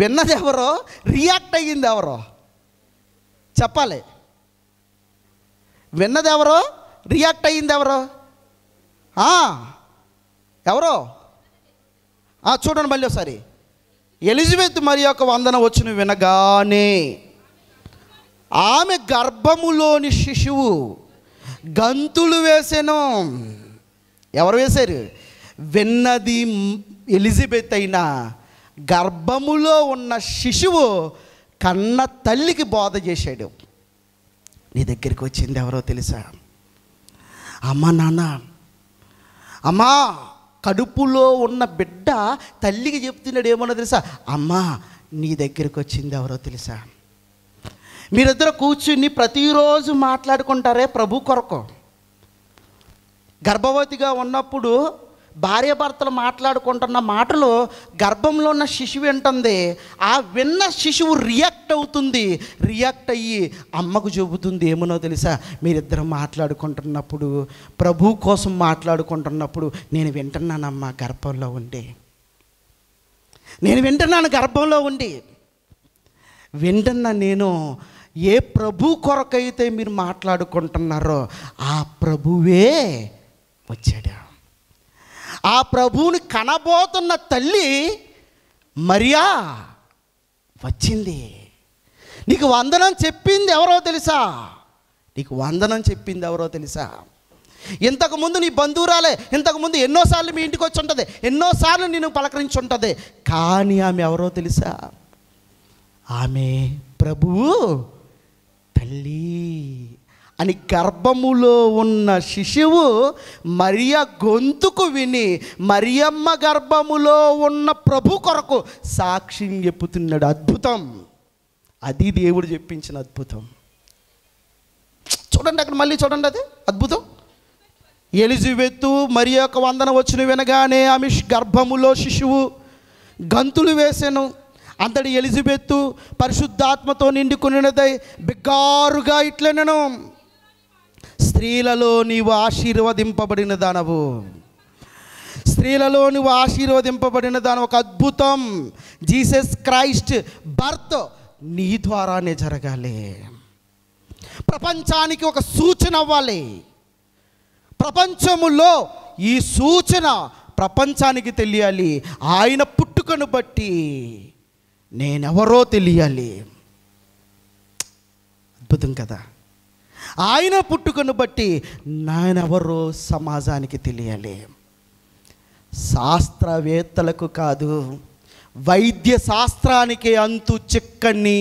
విన్నది ఎవరో రియాక్ట్ అయ్యింది ఎవరో చెప్పాలి విన్నది ఎవరో రియాక్ట్ అయ్యింది ఎవరో ఎవరో చూడండి మళ్ళీ ఒకసారి ఎలిజబెత్ మరి యొక్క వందన వచ్చిన వినగానే ఆమె గర్భములోని శిశువు గంతులు వేసాను ఎవరు వేశారు వెన్నది ఎలిజబెత్ అయిన గర్భములో ఉన్న శిశువు కన్న తల్లికి బోధ చేశాడు నీ దగ్గరికి వచ్చింది ఎవరో తెలుసా అమ్మ నాన్న అమ్మా కడుపులో ఉన్న బిడ్డ తల్లికి చెప్తున్నాడు ఏమన్నా తెలుసా అమ్మా నీ దగ్గరికి వచ్చింది ఎవరో తెలుసా మీరిద్దరు కూర్చుని ప్రతిరోజు మాట్లాడుకుంటారే ప్రభు కొరకు గర్భవతిగా ఉన్నప్పుడు భార్యాభర్తలు మాట్లాడుకుంటున్న మాటలు గర్భంలో ఉన్న శిశువు వింటుంది ఆ విన్న శిశువు రియాక్ట్ అవుతుంది రియాక్ట్ అయ్యి అమ్మకు చెబుతుంది ఏమనో తెలుసా మీరిద్దరు మాట్లాడుకుంటున్నప్పుడు ప్రభు కోసం మాట్లాడుకుంటున్నప్పుడు నేను వింటున్నానమ్మా గర్భంలో ఉండి నేను వింటున్నాను గర్భంలో ఉండి వింటున్న నేను ఏ ప్రభు కొరకైతే మీరు మాట్లాడుకుంటున్నారో ఆ ప్రభువే వచ్చాడు ఆ ప్రభువుని కనబోతున్న తల్లి మరియా వచ్చింది నీకు వందనం చెప్పింది ఎవరో తెలుసా నీకు వందనం చెప్పింది ఎవరో తెలుసా ఇంతకుముందు నీ బంధువురాలే ఇంతకుముందు ఎన్నోసార్లు మీ ఇంటికి వచ్చి ఉంటుంది ఎన్నోసార్లు నేను పలకరించి ఉంటుంది కానీ ఆమె ఎవరో తెలుసా ఆమె ప్రభువు తల్లి అని గర్భములో ఉన్న శిశువు మరియ గొంతుకు విని మరియమ్మ గర్భములో ఉన్న ప్రభు కొరకు సాక్ష్యం చెప్పుతున్నాడు అద్భుతం అది దేవుడు చెప్పించిన అద్భుతం చూడండి అక్కడ మళ్ళీ చూడండి అది అద్భుతం ఎలిజబెత్తు మరి యొక్క వందన వచ్చిన వినగానే ఆమె గర్భములో శిశువు గంతులు వేసాను అంతటి ఎలిజబెత్తు పరిశుద్ధాత్మతో నిండుకున్నదై బిగ్గారుగా ఇట్లనను స్త్రీలలో నీవు ఆశీర్వదింపబడిన దానవు స్త్రీలలో నువ్వు ఆశీర్వదింపబడిన దాని ఒక అద్భుతం జీసస్ క్రైస్ట్ బర్త్ నీ ద్వారానే జరగాలి ప్రపంచానికి ఒక సూచన అవ్వాలి ప్రపంచములో ఈ సూచన ప్రపంచానికి తెలియాలి ఆయన పుట్టుకను బట్టి నేనెవరో తెలియాలి అద్భుతం కదా ఆయన పుట్టుకను బట్టి నాయనెవరో సమాజానికి తెలియాలి శాస్త్రవేత్తలకు కాదు వైద్య శాస్త్రానికి అంతు చిక్కని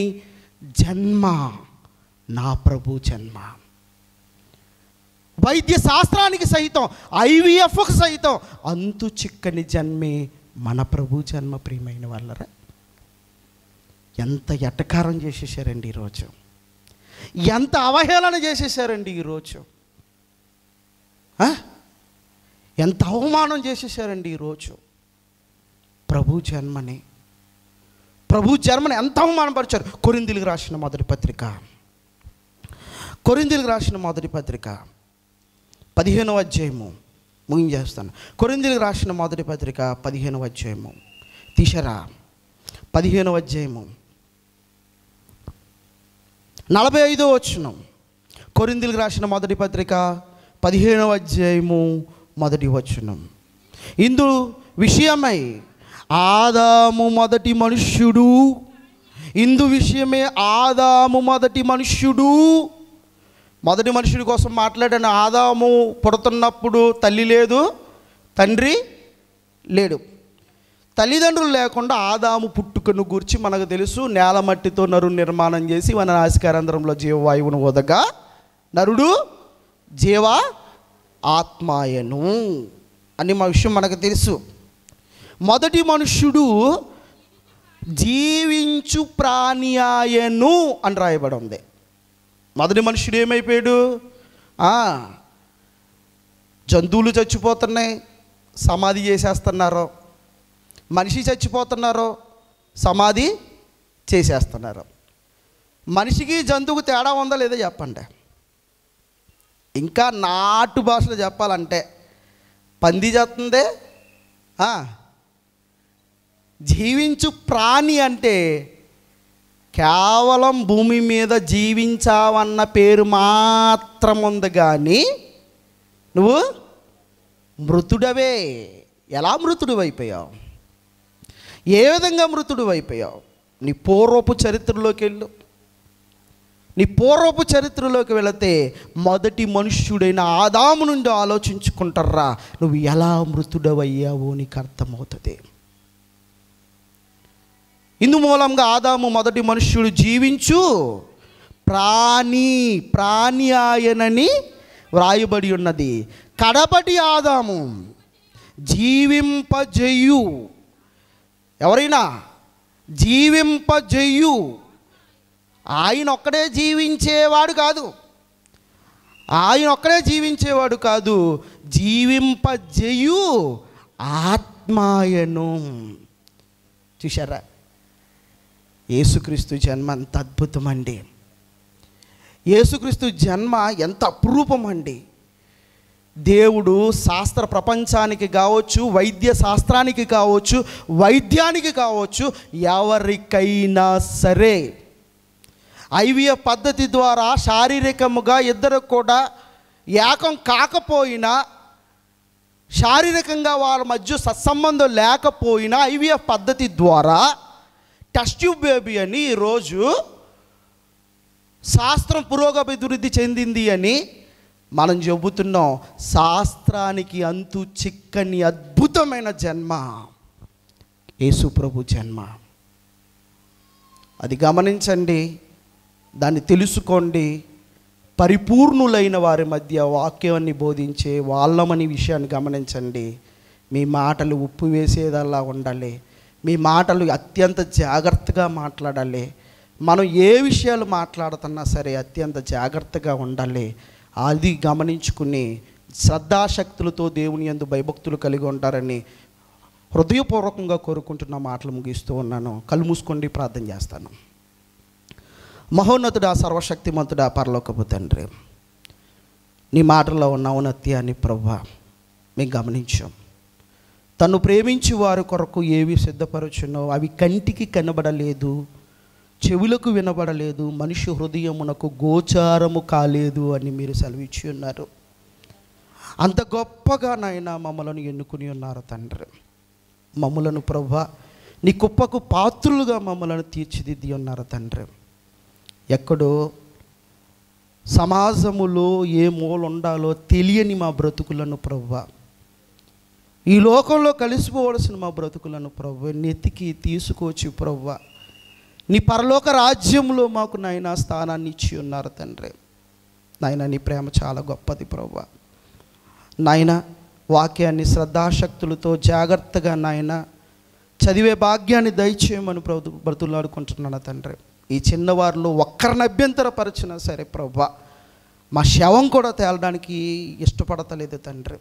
జన్మ నా ప్రభు జన్మ వైద్య శాస్త్రానికి సైతం ఐవీఎఫ్కు సైతం అంతు చిక్కని జన్మే మన ప్రభు జన్మ ప్రియమైన వాళ్ళరా ఎంత ఎటకారం చేసేసారండి ఈరోజు ఎంత అవహేళన చేసేసారండి ఈరోజు ఎంత అవమానం చేసేసారండి ఈరోజు ప్రభు జన్మని ప్రభు జన్మని ఎంత అవమానపరిచారు కొరిందిలుగు రాసిన మొదటి పత్రిక కొరిందిలుగు రాసిన మొదటి పత్రిక పదిహేనవ అధ్యాయము ముగించేస్తాను కొరిందిలుగు రాసిన మొదటి పత్రిక పదిహేనవ అధ్యాయము తీసరా పదిహేనవ అధ్యాయము నలభై ఐదో వచ్చినం కొరిందులకు రాసిన మొదటి పత్రిక పదిహేనవ అధ్యాయము మొదటి వచనం ఇందు విషయమై ఆదాము మొదటి మనుష్యుడు ఇందు విషయమే ఆదాము మొదటి మనుష్యుడు మొదటి మనుషుడి కోసం మాట్లాడాను ఆదాము పుడుతున్నప్పుడు తల్లి లేదు తండ్రి లేడు తల్లిదండ్రులు లేకుండా ఆదాము పుట్టుకను గూర్చి మనకు తెలుసు నేల మట్టితో నరు నిర్మాణం చేసి మన నాసికారంధ్రంలో జీవవాయువును వదగా నరుడు జీవ ఆత్మాయను అని మా విషయం మనకు తెలుసు మొదటి మనుష్యుడు జీవించు ప్రాణియాయను అని రాయబడి ఉంది మొదటి మనుషుడు ఏమైపోయాడు జంతువులు చచ్చిపోతున్నాయి సమాధి చేసేస్తున్నారు మనిషి చచ్చిపోతున్నారో సమాధి చేసేస్తున్నారు మనిషికి జంతువుకు తేడా ఉందా లేదా చెప్పండి ఇంకా నాటు భాషలో చెప్పాలంటే పంది చేస్తుందే జీవించు ప్రాణి అంటే కేవలం భూమి మీద జీవించావన్న పేరు మాత్రం ఉంది కానీ నువ్వు మృతుడవే ఎలా మృతుడు అయిపోయావు ఏ విధంగా మృతుడు అయిపోయావు నీ పూర్వపు చరిత్రలోకి వెళ్ళు నీ పూర్వపు చరిత్రలోకి వెళితే మొదటి మనుష్యుడైన ఆదాము నుండి ఆలోచించుకుంటారా నువ్వు ఎలా మృతుడవయ్యావు నీకు అర్థమవుతుంది ఇందు మూలంగా ఆదాము మొదటి మనుష్యుడు జీవించు ప్రాణి ప్రాణి ఆయనని వ్రాయబడి ఉన్నది కడపటి ఆదాము జీవింపజేయు ఎవరైనా జీవింపజేయు ఆయన ఒక్కడే జీవించేవాడు కాదు ఆయన ఒక్కడే జీవించేవాడు కాదు జీవింపజేయు ఆత్మాయను చూశారా యేసుక్రీస్తు జన్మ ఎంత అద్భుతం అండి యేసుక్రీస్తు జన్మ ఎంత అపురూపమండి అండి దేవుడు శాస్త్ర ప్రపంచానికి కావచ్చు వైద్య శాస్త్రానికి కావచ్చు వైద్యానికి కావచ్చు ఎవరికైనా సరే ఐవియ పద్ధతి ద్వారా శారీరకముగా ఇద్దరు కూడా ఏకం కాకపోయినా శారీరకంగా వాళ్ళ మధ్య సత్సంబంధం లేకపోయినా ఐవిఎఫ్ పద్ధతి ద్వారా టెస్ట్ బేబీ అని ఈరోజు శాస్త్రం పురోగభివృద్ధి చెందింది అని మనం చెబుతున్నాం శాస్త్రానికి అంతు చిక్కని అద్భుతమైన జన్మ యేసు ప్రభు జన్మ అది గమనించండి దాన్ని తెలుసుకోండి పరిపూర్ణులైన వారి మధ్య వాక్యాన్ని బోధించే వాళ్ళమని విషయాన్ని గమనించండి మీ మాటలు ఉప్పు వేసేదల్లా ఉండాలి మీ మాటలు అత్యంత జాగ్రత్తగా మాట్లాడాలి మనం ఏ విషయాలు మాట్లాడుతున్నా సరే అత్యంత జాగ్రత్తగా ఉండాలి అది గమనించుకుని శ్రద్ధాశక్తులతో దేవుని ఎందు భయభక్తులు కలిగి ఉంటారని హృదయపూర్వకంగా కోరుకుంటున్న మాటలు ముగిస్తూ ఉన్నాను కళ్ళు మూసుకోండి ప్రార్థన చేస్తాను మహోన్నతుడా సర్వశక్తిమంతుడా పర్లోకపు తండ్రి నీ మాటలో ఉన్న ఔన్నత్యాన్ని ప్రభా మేము గమనించాం తను ప్రేమించి వారి కొరకు ఏవి సిద్ధపరచునో అవి కంటికి కనబడలేదు చెవులకు వినబడలేదు మనిషి హృదయమునకు గోచారము కాలేదు అని మీరు సెలవిచ్చి ఉన్నారు అంత గొప్పగా నాయన మమ్మలను ఎన్నుకుని ఉన్నారు తండ్రి మమ్మలను ప్రభ నీ కుప్పకు పాత్రులుగా మమ్మలను తీర్చిదిద్ది ఉన్నారు తండ్రి ఎక్కడో సమాజములో ఏ మూలు ఉండాలో తెలియని మా బ్రతుకులను ప్రవ్వ ఈ లోకంలో కలిసిపోవలసిన మా బ్రతుకులను ప్రవ్వ నెత్తికి తీసుకొచ్చి ప్రవ్వ నీ పరలోక రాజ్యంలో మాకు నాయన స్థానాన్ని ఇచ్చి ఉన్నారు తండ్రి నాయన నీ ప్రేమ చాలా గొప్పది ప్రభు నాయన వాక్యాన్ని శ్రద్ధాశక్తులతో జాగ్రత్తగా నాయన చదివే భాగ్యాన్ని దయచేయమని ప్రభు బ్రతులాడుకుంటున్నాను తండ్రి ఈ చిన్నవారిలో ఒక్కరిని అభ్యంతరపరచినా సరే ప్రభు మా శవం కూడా తేలడానికి ఇష్టపడతలేదు తండ్రి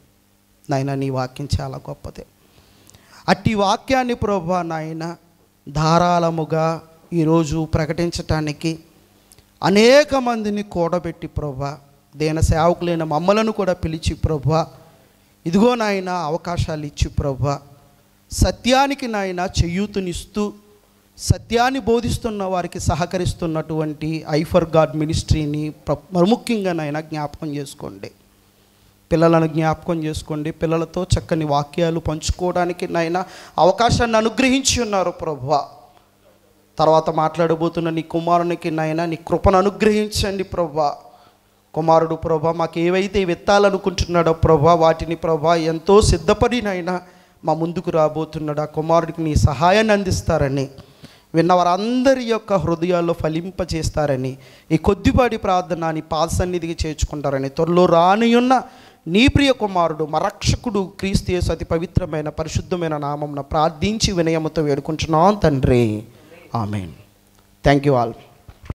నాయన నీ వాక్యం చాలా గొప్పదే అట్టి వాక్యాన్ని ప్రభా నాయన ధారాళముగా ఈరోజు ప్రకటించటానికి అనేక మందిని కూడబెట్టి ప్రభా దేన సేవకులైన మమ్మలను కూడా పిలిచి ప్రభా ఇదిగో నాయన అవకాశాలు ఇచ్చి ప్రభా సత్యానికి నాయన చెయ్యూతునిస్తూ సత్యాన్ని బోధిస్తున్న వారికి సహకరిస్తున్నటువంటి ఐఫర్ గాడ్ మినిస్ట్రీని ప్రముఖ్యంగా నాయన జ్ఞాపకం చేసుకోండి పిల్లలను జ్ఞాపకం చేసుకోండి పిల్లలతో చక్కని వాక్యాలు పంచుకోవడానికి నాయన అవకాశాన్ని అనుగ్రహించి ఉన్నారు ప్రభా తర్వాత మాట్లాడబోతున్న నీ కుమారునికి నాయన నీ కృపను అనుగ్రహించండి ప్రభా కుమారుడు ప్రభా మాకు ఏవైతే వెత్తాలనుకుంటున్నాడో ప్రభా వాటిని ప్రభా ఎంతో సిద్ధపడినైనా మా ముందుకు రాబోతున్నాడు ఆ కుమారుడికి నీ సహాయాన్ని అందిస్తారని విన్న వారందరి యొక్క హృదయాల్లో ఫలింపజేస్తారని ఈ కొద్దిపాటి ప్రార్థన నీ పాదసన్నిధికి చేర్చుకుంటారని త్వరలో రానియున్న నీ ప్రియ కుమారుడు మా రక్షకుడు క్రీస్తు అతి పవిత్రమైన పరిశుద్ధమైన నామం ప్రార్థించి వినయముతో వేడుకుంటున్నాం తండ్రి Amen. Thank you all.